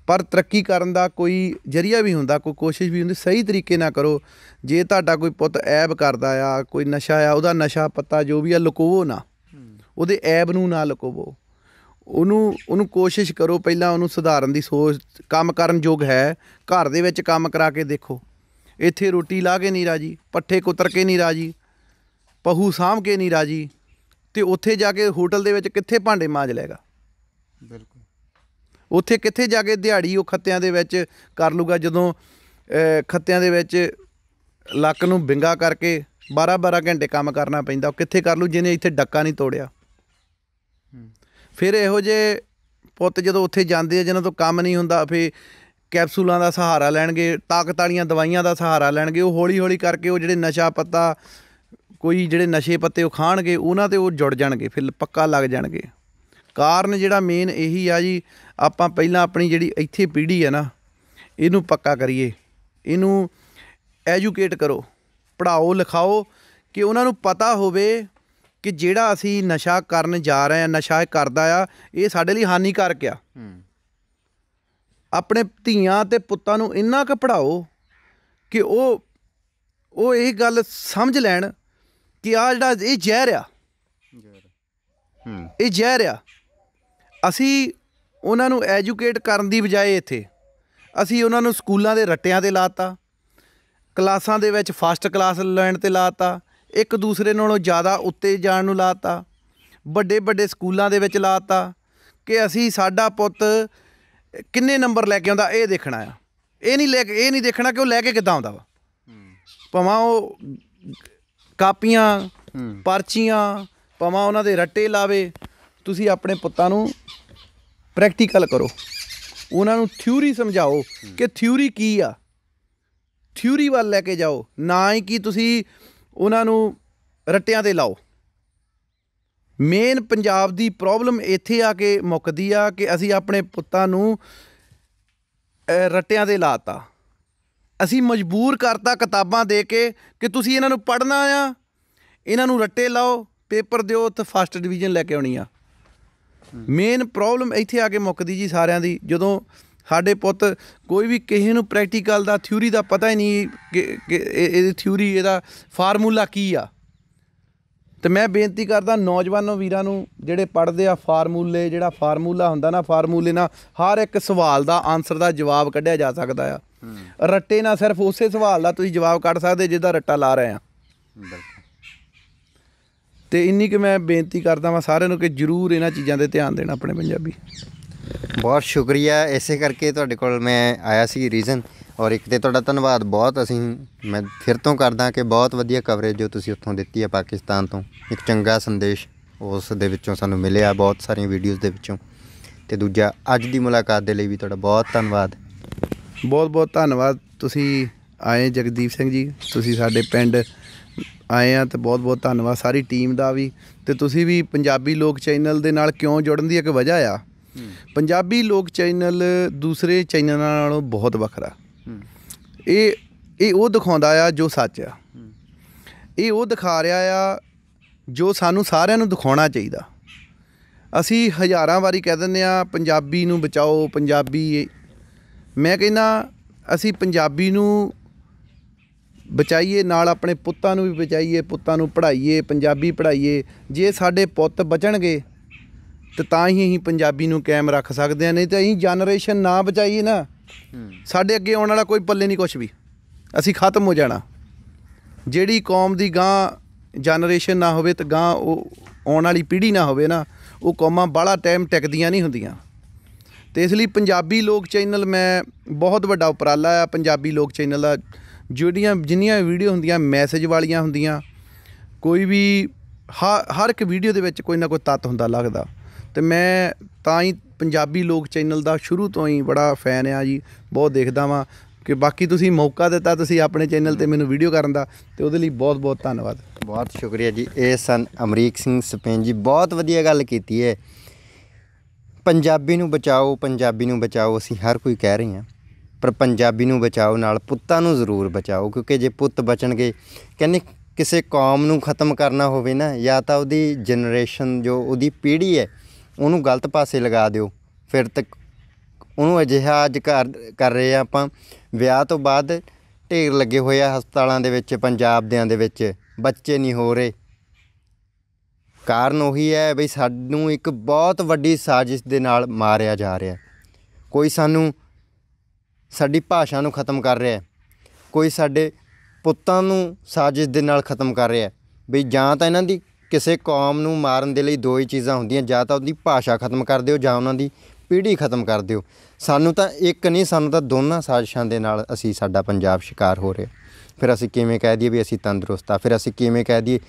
Speaker 2: ਪਰ ਤਰੱਕੀ ਕਰਨ ਦਾ ਕੋਈ ਜਰੀਆ ਵੀ ਹੁੰਦਾ ਕੋਈ ਕੋਸ਼ਿਸ਼ ਵੀ ਹੁੰਦੀ ਸਹੀ ਤਰੀਕੇ ਨਾਲ ਕਰੋ ਜੇ ਤੁਹਾਡਾ ਕੋਈ ਪੁੱਤ ਐਬ ਕਰਦਾ ਆ ਕੋਈ ਨਸ਼ਾ ਆ ਉਹਦਾ ਨਸ਼ਾ ਪਤਾ ਜੋ ਵੀ ਆ ਲੁਕੋਵੋ ਨਾ ਉਹਦੇ ਐਬ ਨੂੰ ਨਾ ਲੁਕੋਵੋ ਉਹਨੂੰ ਉਹਨੂੰ ਕੋਸ਼ਿਸ਼ ਕਰੋ ਪਹਿਲਾਂ ਉਹਨੂੰ ਸੁਧਾਰਨ ਦੀ ਸੋਚ ਕੰਮ ਕਰਨ ਯੋਗ ਹੈ ਘਰ ਦੇ ਵਿੱਚ ਕੰਮ ਕਰਾ ਕੇ ਦੇਖੋ ਇੱਥੇ ਰੋਟੀ ਲਾ ਕੇ ਨਹੀਂ ਰਾਜੀ ਪੱਠੇ ਕੁਤਰ ਕੇ ਨਹੀਂ ਰਾਜੀ ਪਹੂ ਸਾਂਭ ਕੇ ਨਹੀਂ ਰਾਜੀ ਤੇ ਉੱਥੇ ਜਾ ਕੇ ਹੋਟਲ ਦੇ ਵਿੱਚ ਕਿੱਥੇ ਭਾਂਡੇ ਮਾਂਜ ਲੇਗਾ ਬਿਲਕੁਲ ਉੱਥੇ ਕਿੱਥੇ ਜਾ ਕੇ ਦਿਹਾੜੀ ਉਹ ਖੱਤਿਆਂ ਦੇ ਵਿੱਚ ਕਰ ਲੂਗਾ ਜਦੋਂ ਖੱਤਿਆਂ ਦੇ ਵਿੱਚ ਲੱਕ ਨੂੰ ਬਿੰਗਾ ਕਰਕੇ 12-12 ਘੰਟੇ ਕੰਮ ਕਰਨਾ ਪੈਂਦਾ ਉਹ ਕਿੱਥੇ ਕਰ ਲੂ ਜਿਹਨੇ ਇੱਥੇ ਡੱਕਾ ਨਹੀਂ ਤੋੜਿਆ ਫਿਰ ਇਹੋ ਜੇ ਪੁੱਤ ਜਦੋਂ ਉੱਥੇ ਜਾਂਦੇ ਆ ਜਿਨ੍ਹਾਂ ਤੋਂ ਕੰਮ ਨਹੀਂ ਹੁੰਦਾ ਫੇ ਕੈਪਸੂਲਾਂ ਦਾ ਸਹਾਰਾ ਲੈਣਗੇ ਤਾਕਤ ਵਾਲੀਆਂ ਦਵਾਈਆਂ ਦਾ ਸਹਾਰਾ ਲੈਣਗੇ ਉਹ ਹੌਲੀ-ਹੌਲੀ ਕਰਕੇ ਉਹ ਜਿਹੜੇ ਨਸ਼ਾ ਪੱਤਾ ਕੋਈ ਜਿਹੜੇ ਨਸ਼ੇ ਪੱਤੇ ਉਹ ਖਾਣਗੇ ਉਹਨਾਂ ਤੇ ਉਹ ਜੁੜ ਜਾਣਗੇ ਫਿਰ ਪੱਕਾ ਲੱਗ ਜਾਣਗੇ ਕਾਰਨ ਜਿਹੜਾ ਮੇਨ ਇਹੀ ਆ ਜੀ ਆਪਾਂ ਪਹਿਲਾਂ ਆਪਣੀ ਜਿਹੜੀ ਇੱਥੇ ਪੀੜ੍ਹੀ ਹੈ ਨਾ ਇਹਨੂੰ ਪੱਕਾ ਕਰੀਏ ਇਹਨੂੰ ਐਜੂਕੇਟ ਕਰੋ ਪੜਾਓ ਲਿਖਾਓ ਕਿ ਉਹਨਾਂ ਨੂੰ ਪਤਾ ਹੋਵੇ ਕਿ ਜਿਹੜਾ ਅਸੀਂ ਨਸ਼ਾ ਕਰਨ ਜਾ ਰਹੇ ਆ ਨਸ਼ਾ ਕਰਦਾ ਆ ਇਹ ਸਾਡੇ ਲਈ ਹਾਨੀਕਾਰਕ ਆ ਆਪਣੇ ਧੀਆਂ ਤੇ ਪੁੱਤਾਂ ਨੂੰ ਇੰਨਾ ਕੁ ਪੜਾਓ ਕਿ ਉਹ ਉਹ ਇਹ ਗੱਲ ਸਮਝ ਲੈਣ ਕਿ ਆ ਜਿਹੜਾ ਇਹ ਜ਼ਹਿਰ ਆ ਇਹ ਜ਼ਹਿਰ ਆ ਅਸੀਂ ਉਹਨਾਂ ਨੂੰ ਐਜੂਕੇਟ ਕਰਨ ਦੀ ਬਜਾਏ ਇੱਥੇ ਅਸੀਂ ਉਹਨਾਂ ਨੂੰ ਸਕੂਲਾਂ ਦੇ ਰੱਟਿਆਂ ਤੇ ਲਾਤਾ ਕਲਾਸਾਂ ਦੇ ਵਿੱਚ ਫਸਟ ਕਲਾਸ ਲੈਣ ਤੇ ਲਾਤਾ ਇੱਕ ਦੂਸਰੇ ਨਾਲੋਂ ਜ਼ਿਆਦਾ ਉੱਤੇ ਜਾਣ ਨੂੰ ਲਾਤਾ ਵੱਡੇ ਵੱਡੇ ਸਕੂਲਾਂ ਦੇ ਵਿੱਚ ਲਾਤਾ ਕਿ ਅਸੀਂ ਸਾਡਾ ਪੁੱਤ ਕਿੰਨੇ ਨੰਬਰ ਲੈ ਕੇ ਆਉਂਦਾ ਇਹ ਦੇਖਣਾ ਆ ਇਹ ਨਹੀਂ ਲੈ ਇਹ ਨਹੀਂ ਦੇਖਣਾ ਕਿ ਉਹ ਲੈ ਕੇ ਕਿੱਦਾਂ ਆਉਂਦਾ ਵਾ ਭਾਵੇਂ ਉਹ ਕਾਪੀਆਂ ਪਰਚੀਆਂ ਭਾਵੇਂ ਉਹਨਾਂ ਦੇ ਰੱਟੇ ਲਾਵੇ ਤੁਸੀਂ ਆਪਣੇ ਪੁੱਤਾਂ ਨੂੰ ਪ੍ਰੈਕਟੀਕਲ ਕਰੋ ਉਹਨਾਂ ਨੂੰ ਥਿਊਰੀ ਸਮਝਾਓ ਕਿ ਥਿਊਰੀ ਕੀ ਆ ਥਿਊਰੀ ਵੱਲ ਲੈ ਕੇ ਜਾਓ ਨਾ ਹੀ ਕਿ ਤੁਸੀਂ ਉਹਨਾਂ ਨੂੰ ਰੱਟਿਆਂ ਤੇ ਲਾਓ ਮੇਨ ਪੰਜਾਬ ਦੀ ਪ੍ਰੋਬਲਮ ਇੱਥੇ ਆ ਕੇ ਮੁੱਕਦੀ ਆ ਕਿ ਅਸੀਂ ਆਪਣੇ ਪੁੱਤਾਂ ਨੂੰ ਰੱਟਿਆਂ ਤੇ ਲਾਤਾ ਅਸੀਂ ਮਜਬੂਰ ਕਰਤਾ ਕਿਤਾਬਾਂ ਦੇ ਕੇ ਕਿ ਤੁਸੀਂ ਇਹਨਾਂ ਨੂੰ ਪੜ੍ਹਨਾ ਆ ਇਹਨਾਂ ਨੂੰ ਰੱਟੇ ਲਾਓ ਪੇਪਰ ਦਿਓ ਤੇ ਫਸਟ ਡਿਵੀਜ਼ਨ ਲੈ ਕੇ ਆਉਣੀ ਆ ਮੇਨ ਪ੍ਰੋਬਲਮ ਇੱਥੇ ਆ ਕੇ ਮੁੱਕਦੀ ਜੀ ਸਾਰਿਆਂ ਦੀ ਜਦੋਂ ਸਾਡੇ ਪੁੱਤ ਕੋਈ ਵੀ ਕਿਸੇ ਨੂੰ ਪ੍ਰੈਕਟੀਕਲ ਦਾ ਥਿਊਰੀ ਦਾ ਪਤਾ ਹੀ ਨਹੀਂ ਕਿ ਇਹ ਥਿਊਰੀ ਇਹਦਾ ਫਾਰਮੂਲਾ ਕੀ ਆ ਤੇ ਮੈਂ ਬੇਨਤੀ ਕਰਦਾ ਨੌਜਵਾਨੋ ਵੀਰਾਂ ਨੂੰ ਜਿਹੜੇ ਪੜਦੇ ਆ ਫਾਰਮੂਲੇ ਜਿਹੜਾ ਫਾਰਮੂਲਾ ਹੁੰਦਾ ਨਾ ਫਾਰਮੂਲੇ ਨਾਲ ਹਰ ਇੱਕ ਸਵਾਲ ਦਾ ਆਨਸਰ ਦਾ ਜਵਾਬ ਕੱਢਿਆ ਜਾ ਸਕਦਾ ਆ ਰੱਟੇ ਨਾਲ ਸਿਰਫ ਉਸੇ ਸਵਾਲ ਦਾ ਤੁਸੀਂ ਜਵਾਬ ਕੱਢ ਸਕਦੇ ਜਿਹਦਾ ਰੱਟਾ ਲਾ ਰਹੇ ਆ ਬਿਲਕੁਲ ਤੇ ਇੰਨੀ ਕਿ ਮੈਂ ਬੇਨਤੀ ਕਰਦਾ ਵਾਂ ਸਾਰਿਆਂ ਨੂੰ ਕਿ ਜਰੂਰ ਇਹਨਾਂ ਚੀਜ਼ਾਂ ਤੇ ਧਿਆਨ ਦੇਣਾ ਆਪਣੇ ਪੰਜਾਬੀ ਬਹੁਤ ਸ਼ੁਕਰੀਆ ਐਸੇ ਕਰਕੇ ਤੁਹਾਡੇ ਕੋਲ ਮੈਂ
Speaker 1: ਆਇਆ ਸੀ ਰੀਜ਼ਨ ਔਰ ਇੱਕ ਤੇ ਤੁਹਾਡਾ ਧੰਨਵਾਦ ਬਹੁਤ ਅਸੀਂ ਮੈਂ ਫਿਰ ਤੋਂ ਕਰਦਾ ਕਿ ਬਹੁਤ ਵਧੀਆ ਕਵਰੇਜ ਜੋ ਤੁਸੀਂ ਉੱਥੋਂ ਦਿੱਤੀ ਹੈ ਪਾਕਿਸਤਾਨ ਤੋਂ ਇੱਕ ਚੰਗਾ ਸੰਦੇਸ਼ ਉਸ ਦੇ ਵਿੱਚੋਂ ਸਾਨੂੰ ਮਿਲਿਆ ਬਹੁਤ ਸਾਰੀਆਂ ਵੀਡੀਓਜ਼ ਦੇ ਵਿੱਚੋਂ ਤੇ ਦੂਜਾ ਅੱਜ ਦੀ ਮੁਲਾਕਾਤ ਦੇ ਲਈ ਵੀ ਤੁਹਾਡਾ ਬਹੁਤ ਧੰਨਵਾਦ
Speaker 2: ਬਹੁਤ ਬਹੁਤ ਧੰਨਵਾਦ ਤੁਸੀਂ ਆਏ ਜਗਦੀਪ ਸਿੰਘ ਜੀ ਤੁਸੀਂ ਸਾਡੇ ਪਿੰਡ ਆਏ ਆ ਤੇ ਬਹੁਤ ਬਹੁਤ ਧੰਨਵਾਦ ਸਾਰੀ ਟੀਮ ਦਾ ਵੀ ਤੇ ਤੁਸੀਂ ਵੀ ਪੰਜਾਬੀ ਲੋਕ ਚੈਨਲ ਦੇ ਨਾਲ ਕਿਉਂ ਜੁੜਨ ਦੀ ਇੱਕ ਵਜ੍ਹਾ ਆ ਪੰਜਾਬੀ ਲੋਕ ਚੈਨਲ ਦੂਸਰੇ ਚੈਨਲਾਂ ਨਾਲੋਂ ਬਹੁਤ ਵੱਖਰਾ ਇਹ ਇਹ ਉਹ ਦਿਖਾਉਂਦਾ ਆ ਜੋ ਸੱਚ ਆ ਇਹ ਉਹ ਦਿਖਾ ਰਿਹਾ ਆ ਜੋ ਸਾਨੂੰ ਸਾਰਿਆਂ ਨੂੰ ਦਿਖਾਉਣਾ ਚਾਹੀਦਾ ਅਸੀਂ ਹਜ਼ਾਰਾਂ ਵਾਰੀ ਕਹਿ ਦਿੰਦੇ ਆ ਪੰਜਾਬੀ ਨੂੰ ਬਚਾਓ ਪੰਜਾਬੀ ਮੈਂ ਕਹਿੰਦਾ ਅਸੀਂ ਪੰਜਾਬੀ ਨੂੰ ਬਚਾਈਏ ਨਾਲ ਆਪਣੇ ਪੁੱਤਾਂ ਨੂੰ ਵੀ ਬਚਾਈਏ ਪੁੱਤਾਂ ਨੂੰ ਪੜ੍ਹਾਈਏ ਪੰਜਾਬੀ ਪੜ੍ਹਾਈਏ ਜੇ ਸਾਡੇ ਪੁੱਤ ਬਚਣਗੇ ਤੇ ਤਾਂ ਹੀ ਅਸੀਂ ਪੰਜਾਬੀ ਨੂੰ ਕਾਇਮ ਰੱਖ ਸਕਦੇ ਆ ਨਹੀਂ ਤਾਂ ਅਸੀਂ ਜਨਰੇਸ਼ਨ ਨਾ ਬਚਾਈਏ ਨਾ ਸਾਡੇ ਅੱਗੇ ਆਉਣ ਵਾਲਾ ਕੋਈ ਪੱਲੇ ਨਹੀਂ ਕੁਝ ਵੀ ਅਸੀਂ ਖਤਮ ਹੋ ਜਾਣਾ ਜਿਹੜੀ ਕੌਮ ਦੀ ਗਾਂ ਜਨਰੇਸ਼ਨ ਨਾ ਹੋਵੇ ਤੇ ਗਾਂ ਉਹ ਆਉਣ ਵਾਲੀ ਪੀੜ੍ਹੀ ਨਾ ਹੋਵੇ ਨਾ ਉਹ ਕੌਮਾਂ ਬਾਲਾ ਟਾਈਮ ਟਿਕਦੀਆਂ ਨਹੀਂ ਹੁੰਦੀਆਂ ਤੇ ਇਸ ਲਈ ਪੰਜਾਬੀ ਲੋਕ ਚੈਨਲ ਮੈਂ ਬਹੁਤ ਵੱਡਾ ਉਪਰਾਲਾ ਆ ਪੰਜਾਬੀ ਲੋਕ ਚੈਨਲ ਦਾ ਜਿਹੜੀਆਂ ਜਿੰਨੀਆਂ ਵੀਡੀਓ ਹੁੰਦੀਆਂ ਮੈਸੇਜ ਵਾਲੀਆਂ ਹੁੰਦੀਆਂ ਕੋਈ ਵੀ ਹਰ ਇੱਕ ਵੀਡੀਓ ਦੇ ਵਿੱਚ ਕੋਈ ਨਾ ਕੋਈ ਤੱਤ ਹੁੰਦਾ ਲੱਗਦਾ ਤੇ ਮੈਂ ਤਾਂ ਹੀ ਪੰਜਾਬੀ ਲੋਕ ਚੈਨਲ ਦਾ ਸ਼ੁਰੂ ਤੋਂ ਹੀ ਬੜਾ ਫੈਨ ਆ ਜੀ ਬਹੁਤ ਦੇਖਦਾ ਵਾਂ ਕਿ ਬਾਕੀ ਤੁਸੀਂ ਮੌਕਾ ਦਿੱਤਾ ਤੁਸੀਂ ਆਪਣੇ ਚੈਨਲ ਤੇ ਮੈਨੂੰ ਵੀਡੀਓ ਕਰਨ ਦਾ ਤੇ ਉਹਦੇ ਲਈ ਬਹੁਤ ਬਹੁਤ ਧੰਨਵਾਦ
Speaker 1: ਬਹੁਤ ਸ਼ੁਕਰੀਆ ਜੀ ਇਹ ਸਨ ਅਮਰੀਕ ਸਿੰਘ ਸਪੇਨ ਜੀ ਬਹੁਤ ਵਧੀਆ ਗੱਲ ਕੀਤੀ ਹੈ ਪੰਜਾਬੀ ਨੂੰ ਬਚਾਓ ਪੰਜਾਬੀ ਨੂੰ ਬਚਾਓ ਅਸੀਂ ਹਰ ਕੋਈ ਕਹਿ ਰਹੇ ਹਾਂ ਪਰ ਪੰਜਾਬੀ ਨੂੰ ਬਚਾਓ ਨਾਲ ਪੁੱਤਾਂ ਨੂੰ ਜ਼ਰੂਰ ਬਚਾਓ ਕਿਉਂਕਿ ਜੇ ਪੁੱਤ ਬਚਣਗੇ ਕਹਿੰਦੇ ਕਿਸੇ ਕੌਮ ਨੂੰ ਖਤਮ ਕਰਨਾ ਹੋਵੇ ਨਾ ਜਾਂ ਤਾਂ ਉਹਦੀ ਜਨਰੇਸ਼ਨ ਜੋ ਉਹਦੀ ਪੀੜ੍ਹੀ ਹੈ ਉਹਨੂੰ ਗਲਤ ਪਾਸੇ ਲਗਾ ਦਿਓ ਫਿਰ ਤੱਕ ਉਹਨੂੰ ਅਜਿਹਾ ਅੱਜ ਕਰ ਕਰ ਰਹੇ ਆ ਆਪਾਂ ਵਿਆਹ ਤੋਂ ਬਾਅਦ ਢੇਰ ਲੱਗੇ ਹੋਏ ਆ ਹਸਪਤਾਲਾਂ ਦੇ ਵਿੱਚ ਪੰਜਾਬ ਦਿਆਂ ਦੇ ਵਿੱਚ ਬੱਚੇ ਨਹੀਂ ਹੋ ਰਹੇ ਕਾਰਨ ਉਹੀ ਹੈ ਬਈ ਸਾਨੂੰ ਇੱਕ ਬਹੁਤ ਵੱਡੀ ਸਾਜ਼ਿਸ਼ ਦੇ ਨਾਲ ਮਾਰਿਆ ਜਾ ਰਿਹਾ ਕੋਈ ਸਾਨੂੰ ਸਾਡੀ ਭਾਸ਼ਾ ਨੂੰ ਖਤਮ ਕਰ ਰਿਹਾ ਹੈ ਕੋਈ ਸਾਡੇ ਪੁੱਤਾਂ ਨੂੰ ਸਾਜ਼ਿਸ਼ ਦੇ ਨਾਲ ਖਤਮ ਕਰ ਰਿਹਾ ਹੈ ਵੀ ਜਾਂ ਤਾਂ ਇਹਨਾਂ ਦੀ ਕਿਸੇ ਕੌਮ ਨੂੰ ਮਾਰਨ ਦੇ ਲਈ ਦੋ ਹੀ ਚੀਜ਼ਾਂ ਹੁੰਦੀਆਂ ਜਾਂ ਤਾਂ ਉਹਦੀ ਭਾਸ਼ਾ ਖਤਮ ਕਰ ਦਿਓ ਜਾਂ ਉਹਨਾਂ ਦੀ ਪੀੜ੍ਹੀ ਖਤਮ ਕਰ ਦਿਓ ਸਾਨੂੰ ਤਾਂ ਇੱਕ ਨਹੀਂ ਸਾਨੂੰ ਤਾਂ ਦੋਨਾਂ ਸਾਜ਼ਿਸ਼ਾਂ ਦੇ ਨਾਲ ਅਸੀਂ ਸਾਡਾ ਪੰਜਾਬ ਸ਼ਿਕਾਰ ਹੋ ਰਿਹਾ ਫਿਰ ਅਸੀਂ ਕਿਵੇਂ ਕਹਿ ਦਈਏ ਵੀ ਅਸੀਂ ਤੰਦਰੁਸਤ ਆ ਫਿਰ ਅਸੀਂ ਕਿਵੇਂ ਕਹਿ ਦਈਏ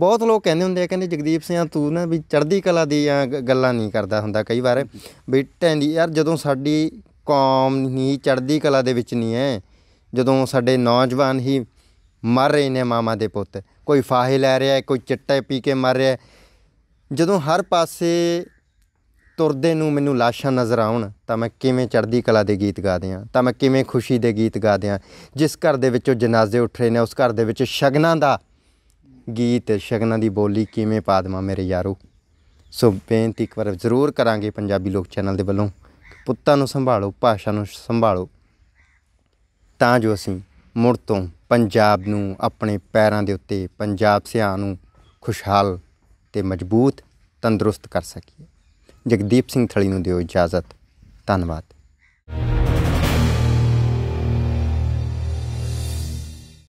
Speaker 1: ਬਹੁਤ ਲੋਕ ਕਹਿੰਦੇ ਹੁੰਦੇ ਆ ਕਹਿੰਦੇ ਜਗਦੀਪ ਸਿੰਘ ਤੂੰ ਨਾ ਵੀ ਚੜ੍ਹਦੀ ਕਲਾ ਦੀ ਗੱਲਾਂ ਨਹੀਂ ਕਰਦਾ ਹੁੰਦਾ ਕਈ ਵਾਰ ਵੀ ਟੈਂਦੀ ਯਾਰ ਜਦੋਂ ਸਾਡੀ ਕੌਮ ਹੀ ਚੜਦੀ ਕਲਾ ਦੇ ਵਿੱਚ ਨਹੀਂ ਹੈ ਜਦੋਂ ਸਾਡੇ ਨੌਜਵਾਨ ਹੀ ਮਰ ਰਹੇ ਨੇ ਮਾਮਾ ਦੇ ਪੁੱਤ ਕੋਈ ਫਾਹੇ ਲੈ ਰਿਹਾ ਕੋਈ ਚਿੱਟੇ ਪੀ ਕੇ ਮਰ ਰਿਹਾ ਜਦੋਂ ਹਰ ਪਾਸੇ ਤੁਰਦੇ ਨੂੰ ਮੈਨੂੰ ਲਾਸ਼ਾਂ ਨਜ਼ਰ ਆਉਣ ਤਾਂ ਮੈਂ ਕਿਵੇਂ ਚੜਦੀ ਕਲਾ ਦੇ ਗੀਤ ਗਾ ਦਿਆਂ ਤਾਂ ਮੈਂ ਕਿਵੇਂ ਖੁਸ਼ੀ ਦੇ ਗੀਤ ਗਾ ਦਿਆਂ ਜਿਸ ਘਰ ਦੇ ਵਿੱਚੋਂ ਜਨਾਜ਼ੇ ਉੱਠ ਰਹੇ ਨੇ ਉਸ ਘਰ ਦੇ ਵਿੱਚ ਸ਼ਗਨਾਂ ਦਾ ਗੀਤ ਸ਼ਗਨਾਂ ਦੀ ਬੋਲੀ ਕਿਵੇਂ ਪਾਦਮਾ ਮੇਰੇ ਯਾਰੋ ਸੋ ਬੇਨਤੀ ਇੱਕ ਵਾਰ ਜ਼ਰੂਰ ਕਰਾਂਗੇ ਪੰਜਾਬੀ ਲੋਕ ਚੈਨਲ ਦੇ ਵੱਲੋਂ ਪੁੱਤਾਂ ਨੂੰ ਸੰਭਾਲੋ ਭਾਸ਼ਾ ਨੂੰ ਸੰਭਾਲੋ ਤਾਂ ਜੋ ਅਸੀਂ ਮੁੜ ਤੋਂ ਪੰਜਾਬ ਨੂੰ ਆਪਣੇ ਪੈਰਾਂ ਦੇ ਉੱਤੇ ਪੰਜਾਬ ਸਿਆਂ ਨੂੰ ਖੁਸ਼ਹਾਲ ਤੇ ਮਜ਼ਬੂਤ ਤੰਦਰੁਸਤ ਕਰ ਸਕੀਏ ਜਗਦੀਪ ਸਿੰਘ ਥਲੀ ਨੂੰ ਦਿਓ ਇਜਾਜ਼ਤ ਧੰਨਵਾਦ